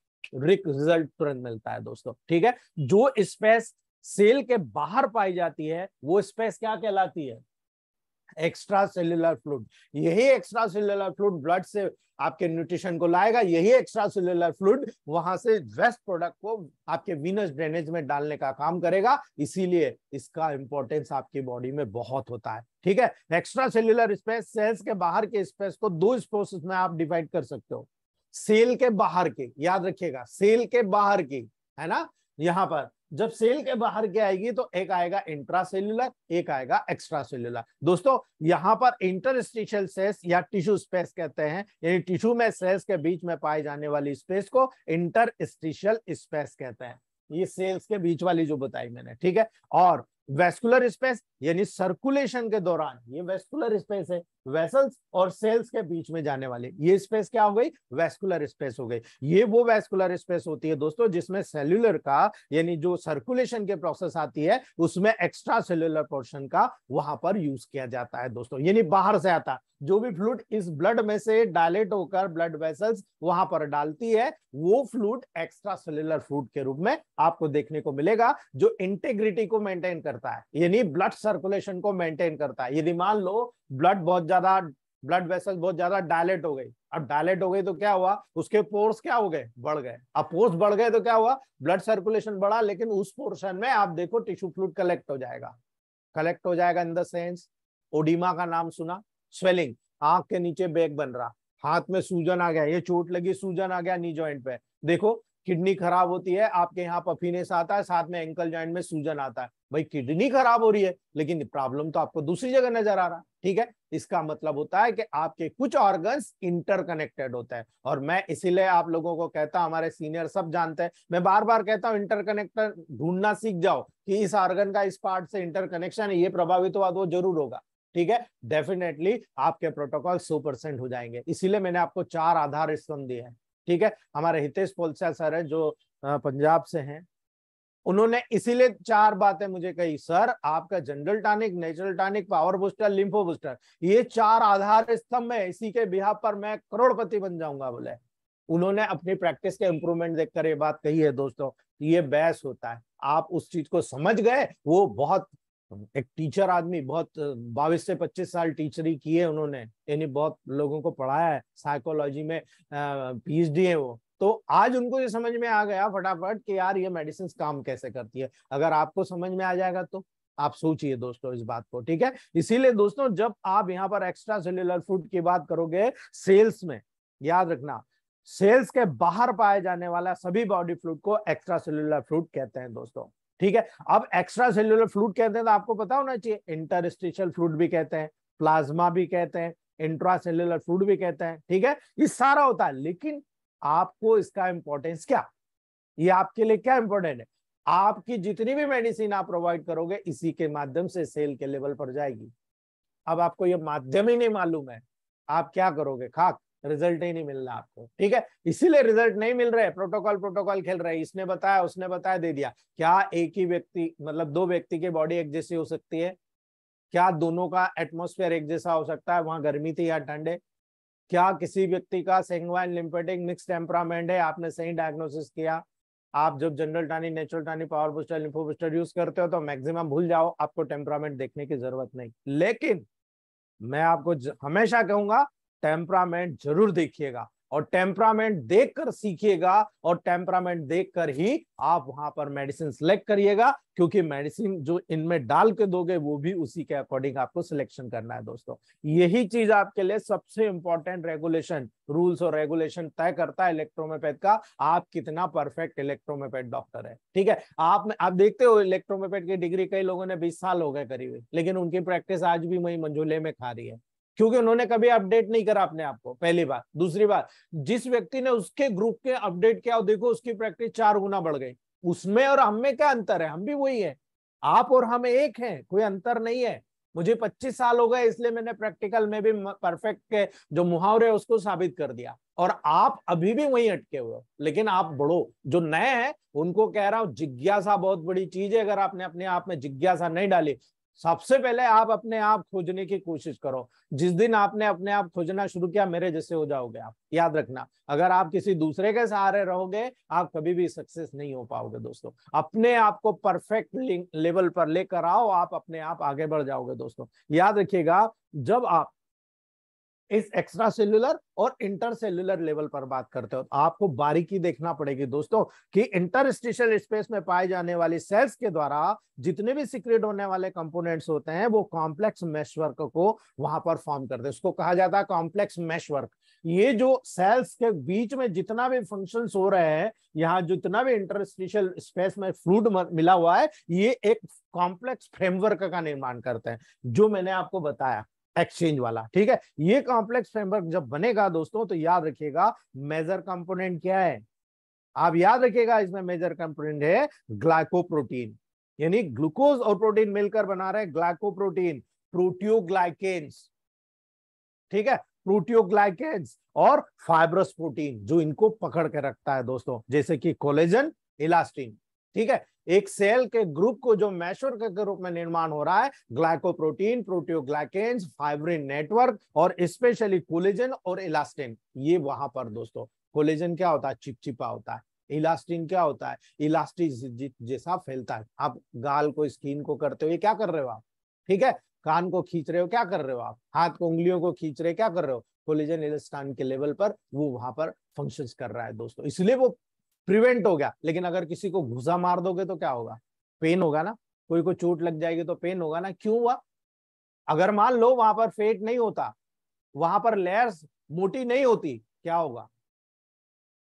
रिक रिजल्ट तुरंत मिलता है दोस्तों ठीक है जो स्पेस सेल के बाहर पाई जाती है वो स्पेस क्या कहलाती है एक्स्ट्रा सेल्यूलर फ्लूड यही एक्स्ट्रा सेल्यूलर फ्लूड ब्लड से आपके न्यूट्रिशन को लाएगा यही एक्स्ट्रा सेलुलर फ्लूड वहां से वेस्ट प्रोडक्ट को आपके वीनस ड्रेनेज में डालने का काम करेगा इसीलिए इसका इंपॉर्टेंस आपकी बॉडी में बहुत होता है ठीक है एक्स्ट्रा सेल्यूलर स्पेस सेल्स के बाहर के स्पेस को दो स्पेसिस में आप डिवाइड कर सकते हो सेल के बाहर के याद रखिएगा सेल के बाहर की है ना यहाँ पर जब सेल के बाहर क्या आएगी तो एक आएगा इंट्रा सेल्यूलर एक आएगा एक्स्ट्रा सेल्यूलर दोस्तों यहां पर इंटरस्टिशियल सेल्स या टिश्यू स्पेस कहते हैं यानी टिश्यू में सेल्स के बीच में पाए जाने वाली स्पेस को इंटरस्टिशियल स्पेस कहते हैं ये सेल्स के बीच वाली जो बताई मैंने ठीक है और वेस्कुलर स्पेस यानी सर्कुलेशन के दौरान ये वेस्कुलर स्पेस है वेसल्स और सेल्स के बीच में जाने वाले ये स्पेस क्या हो गई वेस्कुलर स्पेस हो गई ये वो वेस्कुलर स्पेस होती है दोस्तों जिसमें सेल्युलर का यानी जो सर्कुलेशन के प्रोसेस आती है उसमें एक्स्ट्रा सेल्युलर पोर्शन का वहां पर यूज किया जाता है दोस्तों यानी बाहर से आता जो भी फ्लूड इस ब्लड में से डायलेट होकर ब्लड वेसल्स वहां पर डालती है वो फ्लूड एक्स्ट्रा सेल्युलर फ्लूड के रूप में आपको देखने को मिलेगा जो इंटेग्रिटी को मेंटेन कर करता है यानी ब्लड सर्कुलेशन को मेंटेन करता है यदि मान लो ब्लड बहुत ज्यादा ब्लड वेसल बहुत ज्यादा डायलेट हो गई अब डायलेट हो गई तो क्या हुआ उसके पोर्स क्या हो गए बढ़ गए अब पोर्स बढ़ गए तो क्या हुआ ब्लड सर्कुलेशन बढ़ा लेकिन उस पोर्शन में आप देखो टिश्यू फ्लूड कलेक्ट हो जाएगा कलेक्ट हो जाएगा इन द सेंस ओडिमा का नाम सुना स्वेलिंग आंख के नीचे बैग बन रहा हाथ में सूजन आ गया ये चोट लगी सूजन आ गया नी ज्वाइंट पे देखो किडनी खराब होती है आपके यहाँ पफीनेस आता है साथ में एंकल ज्वाइंट में सूजन आता है भाई किडनी खराब हो रही है लेकिन प्रॉब्लम तो आपको दूसरी जगह नजर आ रहा है ठीक है इसका मतलब होता है कि आपके कुछ ऑर्गन्स इंटरकनेक्टेड होते हैं और मैं इसीलिए आप लोगों को कहता हूं हमारे सीनियर सब जानते हैं मैं बार बार कहता हूं इंटरकनेक्टर ढूंढना सीख जाओ कि इस ऑर्गन का इस पार्ट से इंटरकनेक्शन ये प्रभावित हुआ तो जरूर होगा ठीक है डेफिनेटली आपके प्रोटोकॉल सौ परसेंट हो जाएंगे इसीलिए मैंने आपको चार आधार स्तंभ दिए हैं ठीक है हमारे हितेश पोलसा सर है जो पंजाब से हैं उन्होंने इसीलिए चार बातें मुझे कही सर आपका general tonic natural tonic power booster lympho booster ये चार आधार स्तंभ है इसी के बिहार पर मैं करोड़पति बन जाऊंगा बोले उन्होंने अपनी प्रैक्टिस के इंप्रूवमेंट देखकर ये बात कही है दोस्तों ये बहस होता है आप उस चीज को समझ गए वो बहुत एक टीचर आदमी बहुत बाईस से पच्चीस साल टीचरी की है उन्होंने यानी बहुत लोगों को पढ़ाया है साइकोलॉजी में पीएचडी है वो तो आज उनको ये समझ में आ गया फटाफट कि यार ये मेडिसिन काम कैसे करती है अगर आपको समझ में आ जाएगा तो आप सोचिए दोस्तों इस बात को ठीक है इसीलिए दोस्तों जब आप यहाँ पर एक्स्ट्रा सेल्यूलर फूड की बात करोगे सेल्स में याद रखना सेल्स के बाहर पाए जाने वाला सभी बॉडी फ्लूड को एक्स्ट्रा सेल्युलर फ्रूट कहते हैं दोस्तों ठीक है अब एक्स्ट्रा सेल्यूलर फ्लूड कहते हैं तो आपको पता होना चाहिए इंटरस्टिशियल फ्लूड भी कहते हैं प्लाज्मा भी कहते हैं इंट्रा सेल्यूलर फ्लूड भी कहते हैं ठीक है ये सारा होता है लेकिन आपको इसका इंपॉर्टेंस क्या ये आपके लिए क्या इंपॉर्टेंट है आपकी जितनी भी मेडिसिन आप प्रोवाइड करोगे इसी के माध्यम से सेल के लेवल पर जाएगी अब आपको ये माध्यम ही नहीं मालूम है आप क्या करोगे खाक रिजल्ट ही नहीं मिल रहा आपको ठीक है इसीलिए रिजल्ट नहीं मिल रहे प्रोटोकॉल प्रोटोकॉल खेल रहे इसने बताया उसने बताया दे दिया क्या एक ही व्यक्ति मतलब दो व्यक्ति की बॉडी एक जैसी हो सकती है क्या दोनों का एटमोस्फेयर एक जैसा हो सकता है वहां गर्मी थी या ठंड है क्या किसी व्यक्ति का सेंगवाइन लिम्पेटिक मिक्स टेम्परामेंट है आपने सही डायग्नोसिस किया आप जब general tonic natural tonic power booster lympho booster use करते हो तो मैक्सिमम भूल जाओ आपको टेम्परामेंट देखने की जरूरत नहीं लेकिन मैं आपको हमेशा कहूंगा टेम्परामेंट जरूर देखिएगा और टेम्परामेंट देखकर सीखिएगा और टेम्परामेंट देखकर ही आप वहां पर मेडिसिन सिलेक्ट करिएगा क्योंकि मेडिसिन जो इनमें डाल के दोगे वो भी उसी के अकॉर्डिंग आपको सिलेक्शन करना है दोस्तों यही चीज आपके लिए सबसे इंपॉर्टेंट रेगुलेशन रूल्स और रेगुलेशन तय करता है इलेक्ट्रोमेपैथ का आप कितना परफेक्ट इलेक्ट्रोमेपैथ डॉक्टर है ठीक है आप आप देखते हो इलेक्ट्रोमेपैथ की डिग्री कई लोगों ने बीस साल हो गए करी हुई लेकिन उनकी प्रैक्टिस आज भी वही मंझूले में खा रही है क्योंकि उन्होंने कभी अपडेट नहीं करा अपने आपको पहली बात दूसरी बात जिस व्यक्ति ने उसके ग्रुप के अपडेट किया देखो उसकी प्रैक्टिस चार गुना बढ़ गई उसमें और हम में क्या अंतर है हम भी वही है आप और हम एक हैं कोई अंतर नहीं है मुझे 25 साल हो गए इसलिए मैंने प्रैक्टिकल में भी परफेक्ट के जो मुहावरे उसको साबित कर दिया और आप अभी भी वहीं अटके हुए हो लेकिन आप बढ़ो जो नए हैं उनको कह रहा हूं जिज्ञासा बहुत बड़ी चीज है अगर आपने अपने आप में जिज्ञासा नहीं डाली सबसे पहले आप अपने आप खोजने की कोशिश करो जिस दिन आपने अपने आप खोजना शुरू किया मेरे जैसे हो जाओगे आप याद रखना अगर आप किसी दूसरे के सहारे रहोगे आप कभी भी सक्सेस नहीं हो पाओगे दोस्तों अपने आप को परफेक्ट लेवल पर लेकर आओ आप अपने आप आगे बढ़ जाओगे दोस्तों याद रखिएगा जब आप इस एक्स्ट्रा सेलुलर और इंटरसेल्यूलर लेवल पर बात करते हो तो आपको बारीकी देखना पड़ेगी दोस्तों कि इंटरस्टिशियल स्पेस में पाए जाने वाली सेल्स के द्वारा जितने भी सीक्रेट होने वाले कंपोनेंट्स होते हैं वो कॉम्प्लेक्स मेशवर्क को वहां पर फॉर्म करते हैं उसको कहा जाता है कॉम्प्लेक्स मेशवर्क ये जो सेल्स के बीच में जितना भी फंक्शन हो रहे हैं यहाँ जितना भी इंटरस्टिशियल स्पेस में फ्लूड मिला हुआ है ये एक कॉम्प्लेक्स फ्रेमवर्क का निर्माण करते हैं जो मैंने आपको बताया एक्सचेंज वाला ठीक है ये कॉम्प्लेक्स फ्रेमवर्क जब बनेगा दोस्तों तो याद रखिएगा मेजर कंपोनेंट क्या है आप याद रखिएगा इसमें मेजर कंपोनेंट है ग्लाइकोप्रोटीन यानी ग्लूकोज और प्रोटीन मिलकर बना रहे ग्लाइकोप्रोटीन प्रोटियोग्लाइकेन्स ठीक है प्रोटियोग्लाइकेन्स और फाइब्रस प्रोटीन जो इनको पकड़ के रखता है दोस्तों जैसे कि कोलेजन इलास्टिन ठीक है एक सेल के ग्रुप को जो मैशर के रूप में निर्माण हो रहा है ग्लाइकोप्रोटीन प्रोटियोग्लाइकेन्स फाइब्रिन नेटवर्क और स्पेशली कोलेजन और इलास्टिन ये वहां पर दोस्तों कोलेजन क्या होता है चिपचिपा होता है इलास्टिन क्या होता है इलास्टिक जैसा फैलता है आप गाल को स्किन को करते हो ये क्या कर रहे हो आप ठीक है कान को खींच रहे हो क्या कर रहे हो आप हाथ को उंगलियों को खींच रहे हो क्या कर रहे हो कोलेजन इलास्टान के लेवल पर वो वहां पर फंक्शंस कर रहा है दोस्तों इसलिए वो प्रिवेंट हो गया लेकिन अगर किसी को घुसा मार दोगे तो क्या होगा पेन होगा ना कोई को चोट लग जाएगी तो पेन होगा ना क्यों हुआ अगर मान लो वहां पर फेट नहीं होता वहां पर लेयर्स मोटी नहीं होती क्या होगा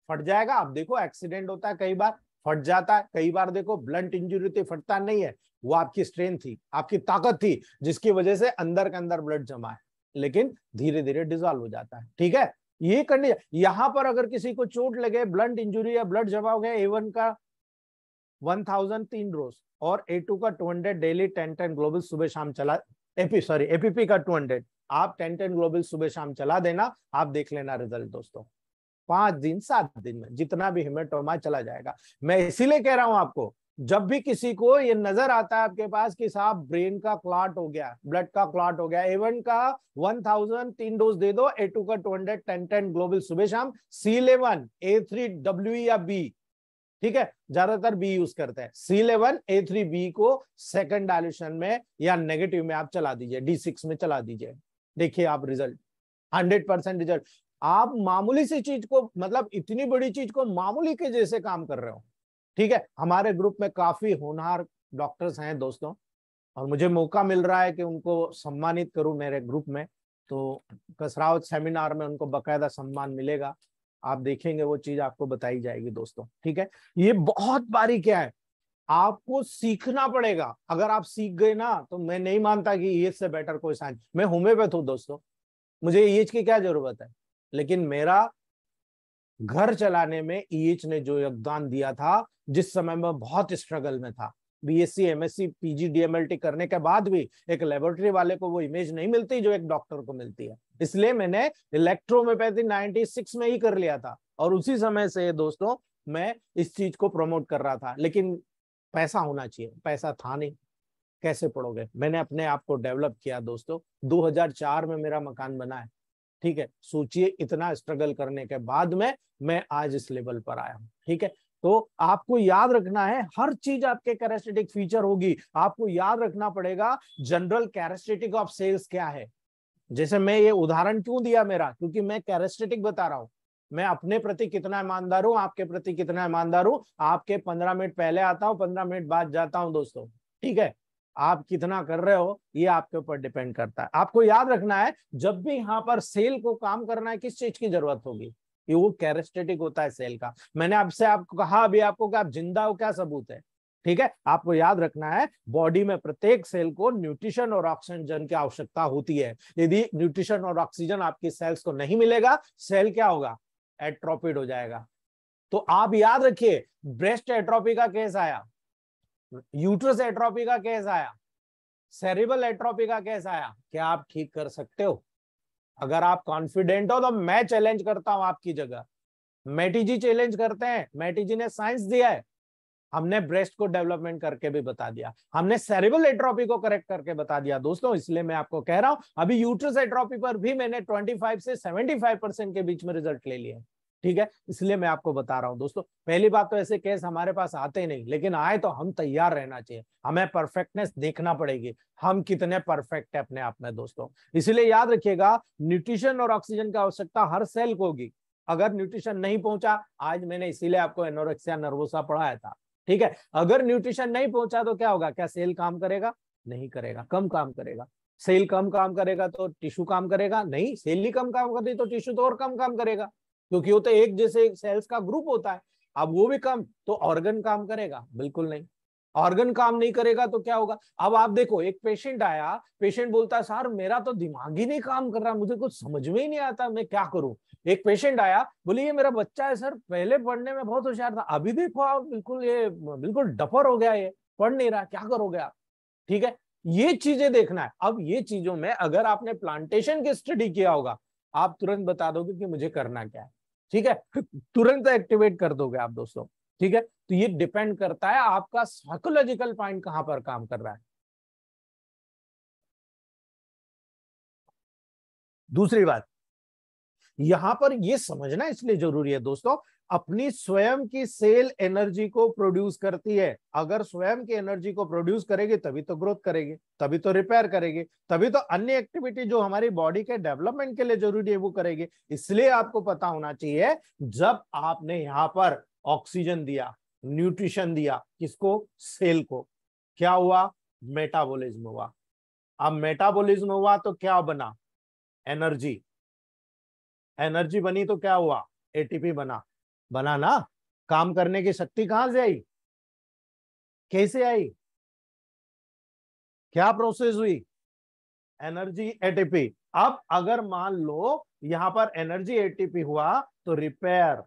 फट जाएगा आप देखो एक्सीडेंट होता है कई बार फट जाता है कई बार देखो ब्लंट इंजरी थी तो फटता नहीं है वो आपकी स्ट्रेंथ थी आपकी ताकत थी जिसकी वजह से अंदर के अंदर ब्लड जमा है लेकिन धीरे धीरे डिजॉल्व हो जाता है ठीक है ये कंडीशन यहां पर अगर किसी को चोट लगे ब्लड इंजुरी या ब्लड जमा हो गया ए वन का वन थाउजेंड तीन रोज और ए टू का two hundred daily ten ten global सुबह शाम चला एपी सॉरी एपीपी का टू हंड्रेड आप टेन टेन ग्लोबल सुबह शाम चला देना आप देख लेना रिजल्ट दोस्तों पांच दिन सात दिन में जितना भी हिमेटोमा चला जाएगा मैं इसीलिए कह रहा हूं आपको जब भी किसी को ये नजर आता है आपके पास कि साहब ब्रेन का क्लाट हो गया ब्लड का क्लाट हो गया एवन का वन थाउजेंड तीन डोज दे दो ए टू का two hundred ten ten global सुबह शाम C eleven A three W या बी ठीक है ज्यादातर बी यूज करते हैं C eleven A three B को सेकंड डायलेशन में या नेगेटिव में आप चला दीजिए डी सिक्स में चला दीजिए देखिए आप रिजल्ट हंड्रेड परसेंट रिजल्ट आप मामूली सी चीज को मतलब इतनी बड़ी चीज को मामूली के जैसे काम कर रहे हो ठीक है हमारे ग्रुप में काफी होनहार डॉक्टर्स हैं दोस्तों और मुझे मौका मिल रहा है कि उनको सम्मानित करूं मेरे ग्रुप में तो कसरावत सेमिनार में उनको बकायदा सम्मान मिलेगा आप देखेंगे वो चीज आपको बताई जाएगी दोस्तों ठीक है ये बहुत बारी क्या है आपको सीखना पड़ेगा अगर आप सीख गए ना तो मैं नहीं मानता कि ये e से बेटर कोई साइंस मैं होम्योपैथ हूँ दोस्तों मुझे ये e की क्या जरूरत है लेकिन मेरा घर चलाने में ईएच e ने जो योगदान दिया था जिस समय में बहुत स्ट्रगल में था बीएससी एमएससी पीजी डीएमएलटी करने के बाद भी एक लेबोरेटरी वाले को वो इमेज नहीं मिलती जो एक डॉक्टर को मिलती है इसलिए मैंने इलेक्ट्रोमोपैथी 96 में ही कर लिया था और उसी समय से दोस्तों मैं इस चीज को प्रमोट कर रहा था लेकिन पैसा होना चाहिए पैसा था नहीं कैसे पढ़ोगे मैंने अपने आप को डेवलप किया दोस्तों 2004 में मेरा मकान बना है ठीक है सोचिए इतना स्ट्रगल करने के बाद में मैं आज इस लेवल पर आया हूं ठीक है तो आपको याद रखना है हर चीज आपके कैरेस्टेटिक फीचर होगी आपको याद रखना पड़ेगा जनरल कैरेस्टेटिक ऑफ सेल्स क्या है जैसे मैं ये उदाहरण क्यों दिया मेरा क्योंकि मैं कैरेस्टेटिक बता रहा हूं मैं अपने प्रति कितना ईमानदार हूँ आपके प्रति कितना ईमानदार हूं आपके पंद्रह मिनट पहले आता हूं पंद्रह मिनट बाद जाता हूँ दोस्तों ठीक है आप कितना कर रहे हो ये आपके ऊपर डिपेंड करता है आपको याद रखना है जब भी यहाँ पर सेल को काम करना है किस चीज की जरूरत होगी ये वो कैरेस्टेटिक होता है सेल का मैंने आपसे आपको कहा अभी आपको कि आप जिंदा हो क्या सबूत है ठीक है आपको याद रखना है बॉडी में प्रत्येक सेल को न्यूट्रिशन और ऑक्सीजन की आवश्यकता होती है यदि न्यूट्रिशन और ऑक्सीजन आपकी सेल्स को नहीं मिलेगा सेल क्या होगा एट्रोपिड हो जाएगा तो आप याद रखिए ब्रेस्ट एट्रोपी का केस आया यूट्रस एट्रोपी का केस आया सेरिबल एट्रोपी का केस आया क्या आप ठीक कर सकते हो अगर आप कॉन्फिडेंट हो तो मैं चैलेंज करता हूं आपकी जगह मेटी जी चैलेंज करते हैं मेटी जी ने साइंस दिया है हमने ब्रेस्ट को डेवलपमेंट करके भी बता दिया हमने सेरिबल एट्रोपी को करेक्ट करके बता दिया दोस्तों इसलिए मैं आपको कह रहा हूं अभी यूट्रस एट्रोपी पर भी मैंने 25 से 75 परसेंट के बीच में रिजल्ट ले लिया ठीक है इसलिए मैं आपको बता रहा हूँ दोस्तों पहली बात तो ऐसे केस हमारे पास आते ही नहीं लेकिन आए तो हम तैयार रहना चाहिए हमें परफेक्टनेस देखना पड़ेगी हम कितने परफेक्ट है अपने आप में दोस्तों इसीलिए याद रखिएगा न्यूट्रिशन और ऑक्सीजन की आवश्यकता हर सेल को होगी अगर न्यूट्रिशन नहीं पहुंचा आज मैंने इसीलिए आपको एनोरेक्सिया नर्वोसा पढ़ाया था ठीक है अगर न्यूट्रिशन नहीं पहुंचा तो क्या होगा क्या सेल काम करेगा नहीं करेगा कम काम करेगा सेल कम काम करेगा तो टिश्यू काम करेगा नहीं सेल ही कम काम करती तो टिश्यू तो और कम काम करेगा क्योंकि वो तो एक जैसे सेल्स का ग्रुप होता है अब वो भी कम तो ऑर्गन काम करेगा बिल्कुल नहीं ऑर्गन काम नहीं करेगा तो क्या होगा अब आप देखो एक पेशेंट आया पेशेंट बोलता है सर मेरा तो दिमाग ही नहीं काम कर रहा मुझे कुछ समझ में ही नहीं आता मैं क्या करूं एक पेशेंट आया बोली ये मेरा बच्चा है सर पहले पढ़ने में बहुत होशियार था अभी देखो आप बिल्कुल ये बिल्कुल डफर हो गया ये पढ़ नहीं रहा क्या करोगे आप ठीक है ये चीजें देखना है अब ये चीजों में अगर आपने प्लांटेशन की स्टडी किया होगा आप तुरंत बता दोगे कि मुझे करना क्या है ठीक है तुरंत एक्टिवेट कर दोगे आप दोस्तों ठीक है तो ये डिपेंड करता है आपका साइकोलॉजिकल पॉइंट कहां पर काम कर रहा है दूसरी बात यहां पर यह समझना इसलिए जरूरी है दोस्तों अपनी स्वयं की सेल एनर्जी को प्रोड्यूस करती है अगर स्वयं की एनर्जी को प्रोड्यूस करेगी तभी तो ग्रोथ करेगी तभी तो रिपेयर करेगी तभी तो अन्य एक्टिविटी जो हमारी बॉडी के डेवलपमेंट के लिए जरूरी है वो करेगी इसलिए आपको पता होना चाहिए जब आपने यहां पर ऑक्सीजन दिया न्यूट्रिशन दिया किसको सेल को क्या हुआ मेटाबोलिज्म हुआ अब मेटाबोलिज्म हुआ तो क्या बना एनर्जी एनर्जी बनी तो क्या हुआ एटीपी बना बना ना काम करने की शक्ति कहां से आई कैसे आई क्या प्रोसेस हुई एनर्जी एटीपी अब अगर मान लो यहां पर एनर्जी एटीपी हुआ तो रिपेयर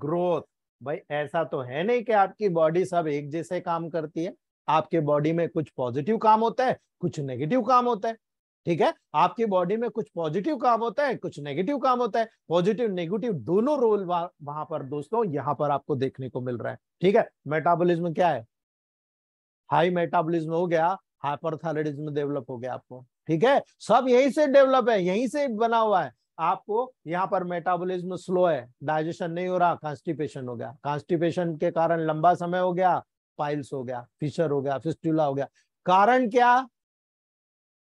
ग्रोथ भाई ऐसा तो है नहीं कि आपकी बॉडी सब एक जैसे काम करती है आपके बॉडी में कुछ पॉजिटिव काम होता है कुछ नेगेटिव काम होता है ठीक है आपकी बॉडी में कुछ पॉजिटिव काम होता है कुछ नेगेटिव काम होता है पॉजिटिव नेगेटिव दोनों रोल वहां पर दोस्तों यहां पर आपको देखने को मिल रहा है ठीक है मेटाबोलिज्म क्या है हाई मेटाबोलिज्म हो गया हाइपरथायरॉइडिज्म डेवलप हो गया आपको ठीक है सब यहीं से डेवलप है यहीं से बना हुआ है आपको यहाँ पर मेटाबोलिज्म स्लो है डाइजेशन नहीं हो रहा कॉन्स्टिपेशन हो गया कॉन्स्टिपेशन के कारण लंबा समय हो गया पाइल्स हो गया फिशर हो गया फिस्टुला हो गया कारण क्या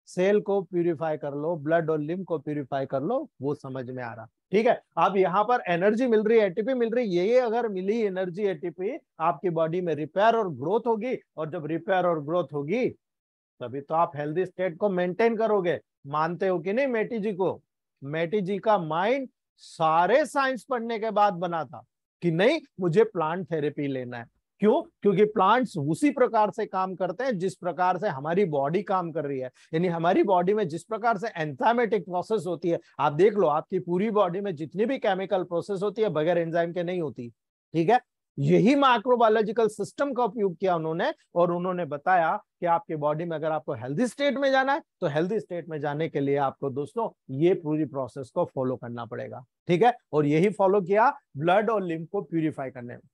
सेल को प्यूरिफाई कर लो ब्लड और लिम को प्यूरिफाई कर लो वो समझ में आ रहा ठीक है अब यहाँ पर एनर्जी मिल रही है एटीपी मिल रही है ये अगर मिली एनर्जी एटीपी आपकी बॉडी में रिपेयर और ग्रोथ होगी और जब रिपेयर और ग्रोथ होगी तभी तो आप हेल्दी स्टेट को मेंटेन करोगे मानते हो कि नहीं मेटी जी को मेटी जी का माइंड सारे साइंस पढ़ने के बाद बना था कि नहीं मुझे प्लांट थेरेपी लेना है क्यों क्योंकि प्लांट्स उसी प्रकार से काम करते हैं जिस प्रकार से हमारी बॉडी काम कर रही है यानी हमारी बॉडी में जिस प्रकार से एंजाइमेटिक प्रोसेस होती है आप देख लो आपकी पूरी बॉडी में जितनी भी केमिकल प्रोसेस होती है बगैर एंजाइम के नहीं होती ठीक है यही माइक्रोबायोलॉजिकल सिस्टम का उपयोग किया उन्होंने और उन्होंने बताया कि आपके बॉडी में अगर आपको हेल्दी स्टेट में जाना है तो हेल्दी स्टेट में जाने के लिए आपको दोस्तों ये पूरी प्रोसेस को फॉलो करना पड़ेगा ठीक है और यही फॉलो किया ब्लड और लिम्फ को प्यूरिफाई करने में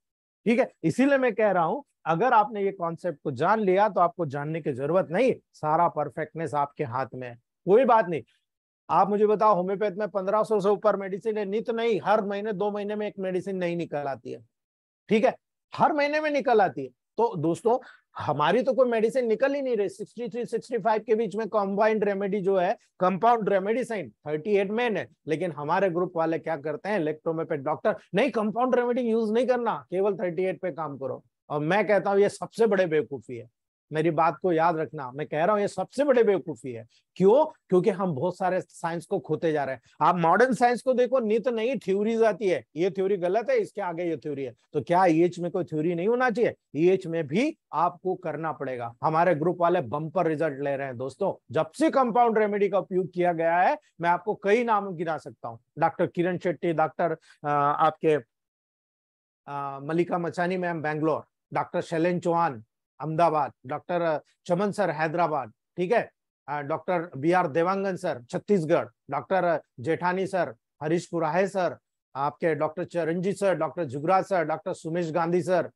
ठीक है इसीलिए मैं कह रहा हूं अगर आपने ये कॉन्सेप्ट को जान लिया तो आपको जानने की जरूरत नहीं सारा परफेक्टनेस आपके हाथ में है कोई बात नहीं आप मुझे बताओ होम्योपैथ में पंद्रह सौ से ऊपर मेडिसिन है नित नहीं हर महीने दो महीने में एक मेडिसिन नहीं निकल आती है ठीक है हर महीने में निकल आती है तो दोस्तों हमारी तो कोई मेडिसिन निकल ही नहीं रही 63 65 के बीच में कॉम्बाइंड रेमेडी जो है कंपाउंड रेमेडी साइन 38 मेन है लेकिन हमारे ग्रुप वाले क्या करते हैं इलेक्ट्रोमेपे डॉक्टर नहीं कंपाउंड रेमेडी यूज नहीं करना केवल 38 पे काम करो और मैं कहता हूँ ये सबसे बड़े बेवकूफी है मेरी बात को याद रखना मैं कह रहा हूँ ये सबसे बड़े बेवकूफी है क्यों क्योंकि हम बहुत सारे साइंस को खोते जा रहे हैं आप मॉडर्न साइंस को देखो तो नई थ्योरीज आती है ये थ्योरी गलत है इसके आगे ये थ्योरी है तो क्या ईएच e में कोई थ्योरी नहीं होना चाहिए ईएच e में भी आपको करना पड़ेगा हमारे ग्रुप वाले बंपर रिजल्ट ले रहे हैं दोस्तों जब से कंपाउंड रेमेडी का उपयोग किया गया है मैं आपको कई नाम गिना सकता हूँ डॉक्टर किरण शेट्टी डॉक्टर आपके Mallika Machani ma'am Bangalore doctor Shailen Chauhan Ahmedabad doctor Chaman sir Hyderabad ठीक है doctor B R Dewangan sir Chhattisgarh doctor Jethani sir Harish Purahe sir आपके doctor Charanjit sir doctor Jugraj sir doctor Sumesh Gandhi sir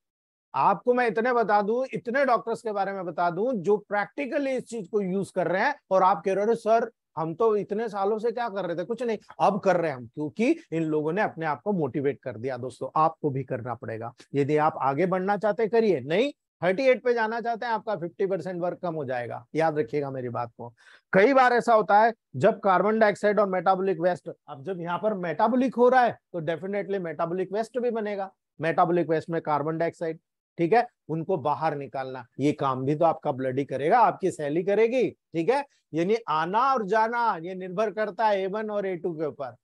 आपको मैं इतने बता दूं इतने डॉक्टर्स के बारे में बता दूं जो प्रैक्टिकली इस चीज को यूज कर रहे हैं और आप कह रहे हो सर हम तो इतने सालों से क्या कर रहे थे कुछ नहीं अब कर रहे हैं हम क्योंकि इन लोगों ने अपने आप को मोटिवेट कर दिया दोस्तों आपको भी करना पड़ेगा यदि आप आगे बढ़ना चाहते करिए नहीं थर्टी एट पे जाना चाहते हैं आपका फिफ्टी परसेंट वर्क कम हो जाएगा याद रखिएगा मेरी बात को कई बार ऐसा होता है जब कार्बन डाइऑक्साइड और मेटाबोलिक वेस्ट अब जब यहाँ पर मेटाबोलिक हो रहा है तो डेफिनेटली मेटाबोलिक वेस्ट भी बनेगा मेटाबोलिक वेस्ट में कार्बन डाइऑक्साइड ठीक है उनको बाहर निकालना ये काम भी तो आपका ब्लड ही करेगा आपकी सेल ही करेगी ठीक है यानी आना और जाना ये निर्भर करता है ए वन और ए टू के ऊपर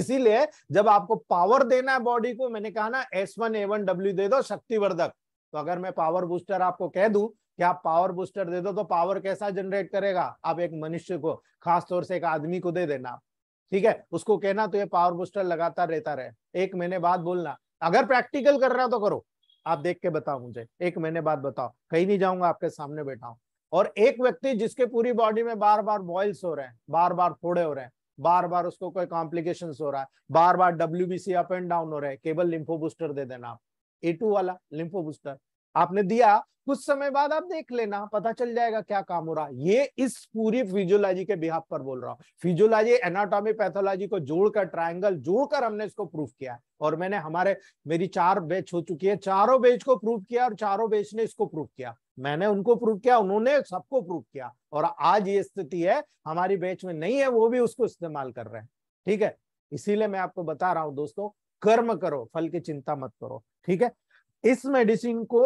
इसीलिए जब आपको पावर देना है बॉडी को मैंने कहा ना S one A one W दे दो शक्तिवर्धक तो अगर मैं पावर बूस्टर आपको कह दूं कि आप पावर बूस्टर दे दो तो पावर कैसा जनरेट करेगा आप एक मनुष्य को खास तौर से एक आदमी को दे देना ठीक है उसको कहना तो ये पावर बूस्टर लगातार रहता रहे एक महीने बाद बोलना अगर प्रैक्टिकल कर रहा तो करो आप देख के बताओ मुझे एक महीने बाद बताओ कहीं नहीं जाऊंगा आपके सामने बैठा और एक व्यक्ति जिसके पूरी बॉडी में बार बार बॉइल्स हो रहे हैं बार बार फोड़े हो रहे हैं बार बार उसको कोई कॉम्प्लिकेशन हो रहा है बार बार W B C up and down हो रहा है केवल लिम्फो बूस्टर दे देना आप ए टू वाला लिम्फो बूस्टर आपने दिया कुछ समय बाद आप देख लेना पता चल जाएगा क्या काम हो रहा ये इस पूरी फिजियोलॉजी के बिहाफ पर बोल रहा हूँ फिजियोलॉजी एनाटॉमी पैथोलॉजी को जोड़कर ट्रायंगल जोड़कर हमने इसको प्रूफ किया है और मैंने हमारे मेरी चार बेच हो चुकी है चारों बेच को प्रूफ किया और चारों बेच ने इसको प्रूफ किया मैंने उनको प्रूफ किया उन्होंने सबको प्रूफ किया और आज ये स्थिति है हमारी बेच में नहीं है वो भी उसको इस्तेमाल कर रहे हैं ठीक है इसीलिए मैं आपको बता रहा हूँ दोस्तों कर्म करो फल की चिंता मत करो ठीक है इस मेडिसिन को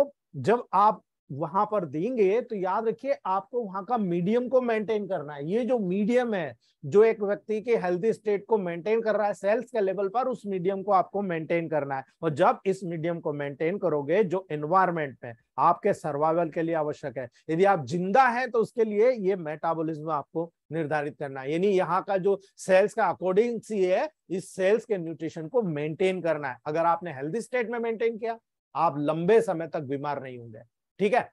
जब आप वहां पर देंगे तो याद रखिए आपको वहां का मीडियम को मेंटेन करना है ये जो मीडियम है जो एक व्यक्ति के हेल्थी स्टेट को मेंटेन कर रहा है सेल्स के लेवल पर उस मीडियम को आपको मेंटेन करना है और जब इस मीडियम को मेंटेन करोगे जो एनवायरमेंट में आपके सर्वाइवल के लिए आवश्यक है यदि आप जिंदा हैं तो उसके लिए ये मेटाबॉलिज्म आपको निर्धारित करना है यानी यहाँ का जो सेल्स का अकॉर्डिंग है इस सेल्स के न्यूट्रिशन को मेंटेन करना है अगर आपने हेल्थी स्टेट में मेंटेन किया आप लंबे समय तक बीमार नहीं होंगे ठीक है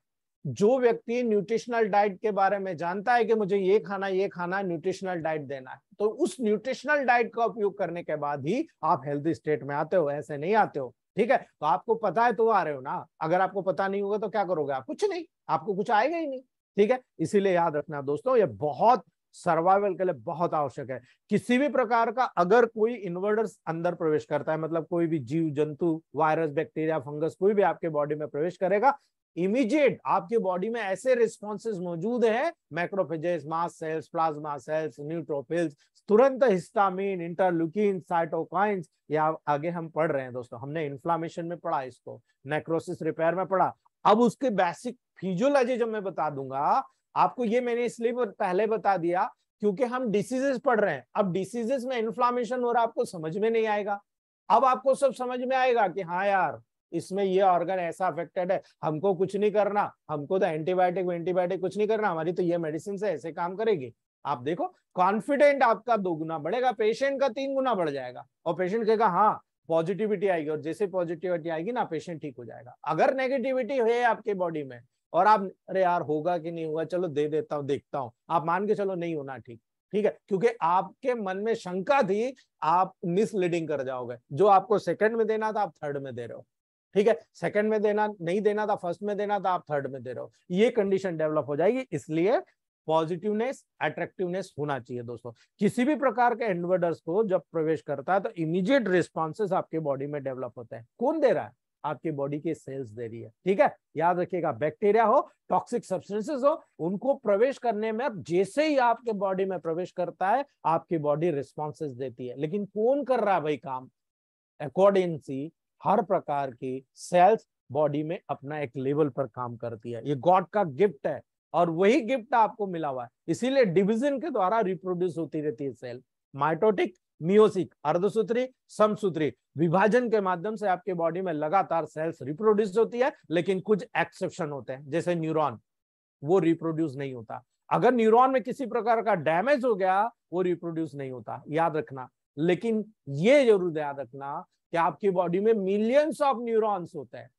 जो व्यक्ति न्यूट्रिशनल डाइट के बारे में जानता है कि मुझे ये खाना ये खाना न्यूट्रिशनल डाइट देना है तो उस न्यूट्रिशनल डाइट का उपयोग करने के बाद ही आप हेल्थी स्टेट में आते हो ऐसे नहीं आते हो ठीक है तो आपको पता है तो आ रहे हो ना अगर आपको पता नहीं होगा तो क्या करोगे आप कुछ नहीं आपको कुछ आएगा ही नहीं ठीक है इसीलिए याद रखना दोस्तों ये बहुत सर्वाइवल के लिए बहुत आवश्यक है किसी भी प्रकार का अगर कोई इन्वर्डर्स अंदर प्रवेश करता है मतलब कोई भी जीव जंतु वायरस बैक्टीरिया फंगस कोई भी आपके बॉडी में प्रवेश करेगा इमीजिएट आपके बॉडी में ऐसे रिस्पॉन्सेज मौजूद है macrophages mast cells plasma cells neutrophils तुरंत हिस्टामिन इंटरलुकिन साइटोकाइंस या आगे हम पढ़ रहे हैं दोस्तों हमने इन्फ्लामेशन में पढ़ा इसको नेक्रोसिस रिपेयर में पढ़ा अब उसके बेसिक फिजियोलॉजी जब मैं बता दूंगा आपको ये मैंने इसलिए पहले बता दिया क्योंकि हम डिसीजेस पढ़ रहे हैं अब डिसीजेस में इन्फ्लामेशन हो रहा आपको समझ में नहीं आएगा अब आपको सब समझ में आएगा कि हाँ यार इसमें ये ऑर्गन ऐसा अफेक्टेड है हमको कुछ नहीं करना हमको तो एंटीबायोटिक वेंटीबायोटिक कुछ नहीं करना हमारी तो ये मेडिसिन से ऐसे काम करेगी आप देखो कॉन्फिडेंट आपका दो गुना बढ़ेगा पेशेंट का तीन गुना बढ़ जाएगा और पेशेंट कहेगा हाँ पॉजिटिविटी आएगी और जैसे पॉजिटिविटी आएगी ना पेशेंट ठीक हो जाएगा अगर नेगेटिविटी है आपके बॉडी में और आप अरे यार होगा कि नहीं होगा चलो दे देता हूँ देखता हूँ आप मान के चलो नहीं होना ठीक ठीक है क्योंकि आपके मन में शंका थी आप मिसलीडिंग कर जाओगे जो आपको सेकंड में देना था आप थर्ड में दे रहे हो ठीक है सेकंड में देना नहीं देना था फर्स्ट में देना था आप थर्ड में दे रहे हो ये कंडीशन डेवलप हो जाएगी इसलिए पॉजिटिवनेस अट्रैक्टिवनेस होना चाहिए दोस्तों किसी भी प्रकार के इन्वर्डर्स को जब प्रवेश करता है तो इमीडिएट रिस्पॉन्सेस आपके बॉडी में डेवलप होता है कौन दे रहा है आपकी बॉडी के सेल्स दे रही है ठीक है याद रखिएगा बैक्टीरिया हो टॉक्सिक सब्सटेंसेस हो उनको प्रवेश करने में जैसे ही आपके बॉडी में प्रवेश करता है आपकी बॉडी रिस्पॉन्सेस देती है लेकिन कौन कर रहा है भाई काम अकॉर्डिंग हर प्रकार की सेल्स बॉडी में अपना एक लेवल पर काम करती है ये गॉड का गिफ्ट है और वही गिफ्ट आपको मिला हुआ है इसीलिए डिविजन के द्वारा रिप्रोड्यूस होती रहती है सेल माइटोटिक मियोसिक अर्धसूत्री समसूत्री विभाजन के माध्यम से आपके बॉडी में लगातार सेल्स रिप्रोड्यूस होती है लेकिन कुछ एक्सेप्शन होते हैं जैसे न्यूरॉन वो रिप्रोड्यूस नहीं होता अगर न्यूरॉन में किसी प्रकार का डैमेज हो गया वो रिप्रोड्यूस नहीं होता याद रखना लेकिन ये जरूर याद रखना कि आपकी बॉडी में मिलियंस ऑफ न्यूरॉन्स होते हैं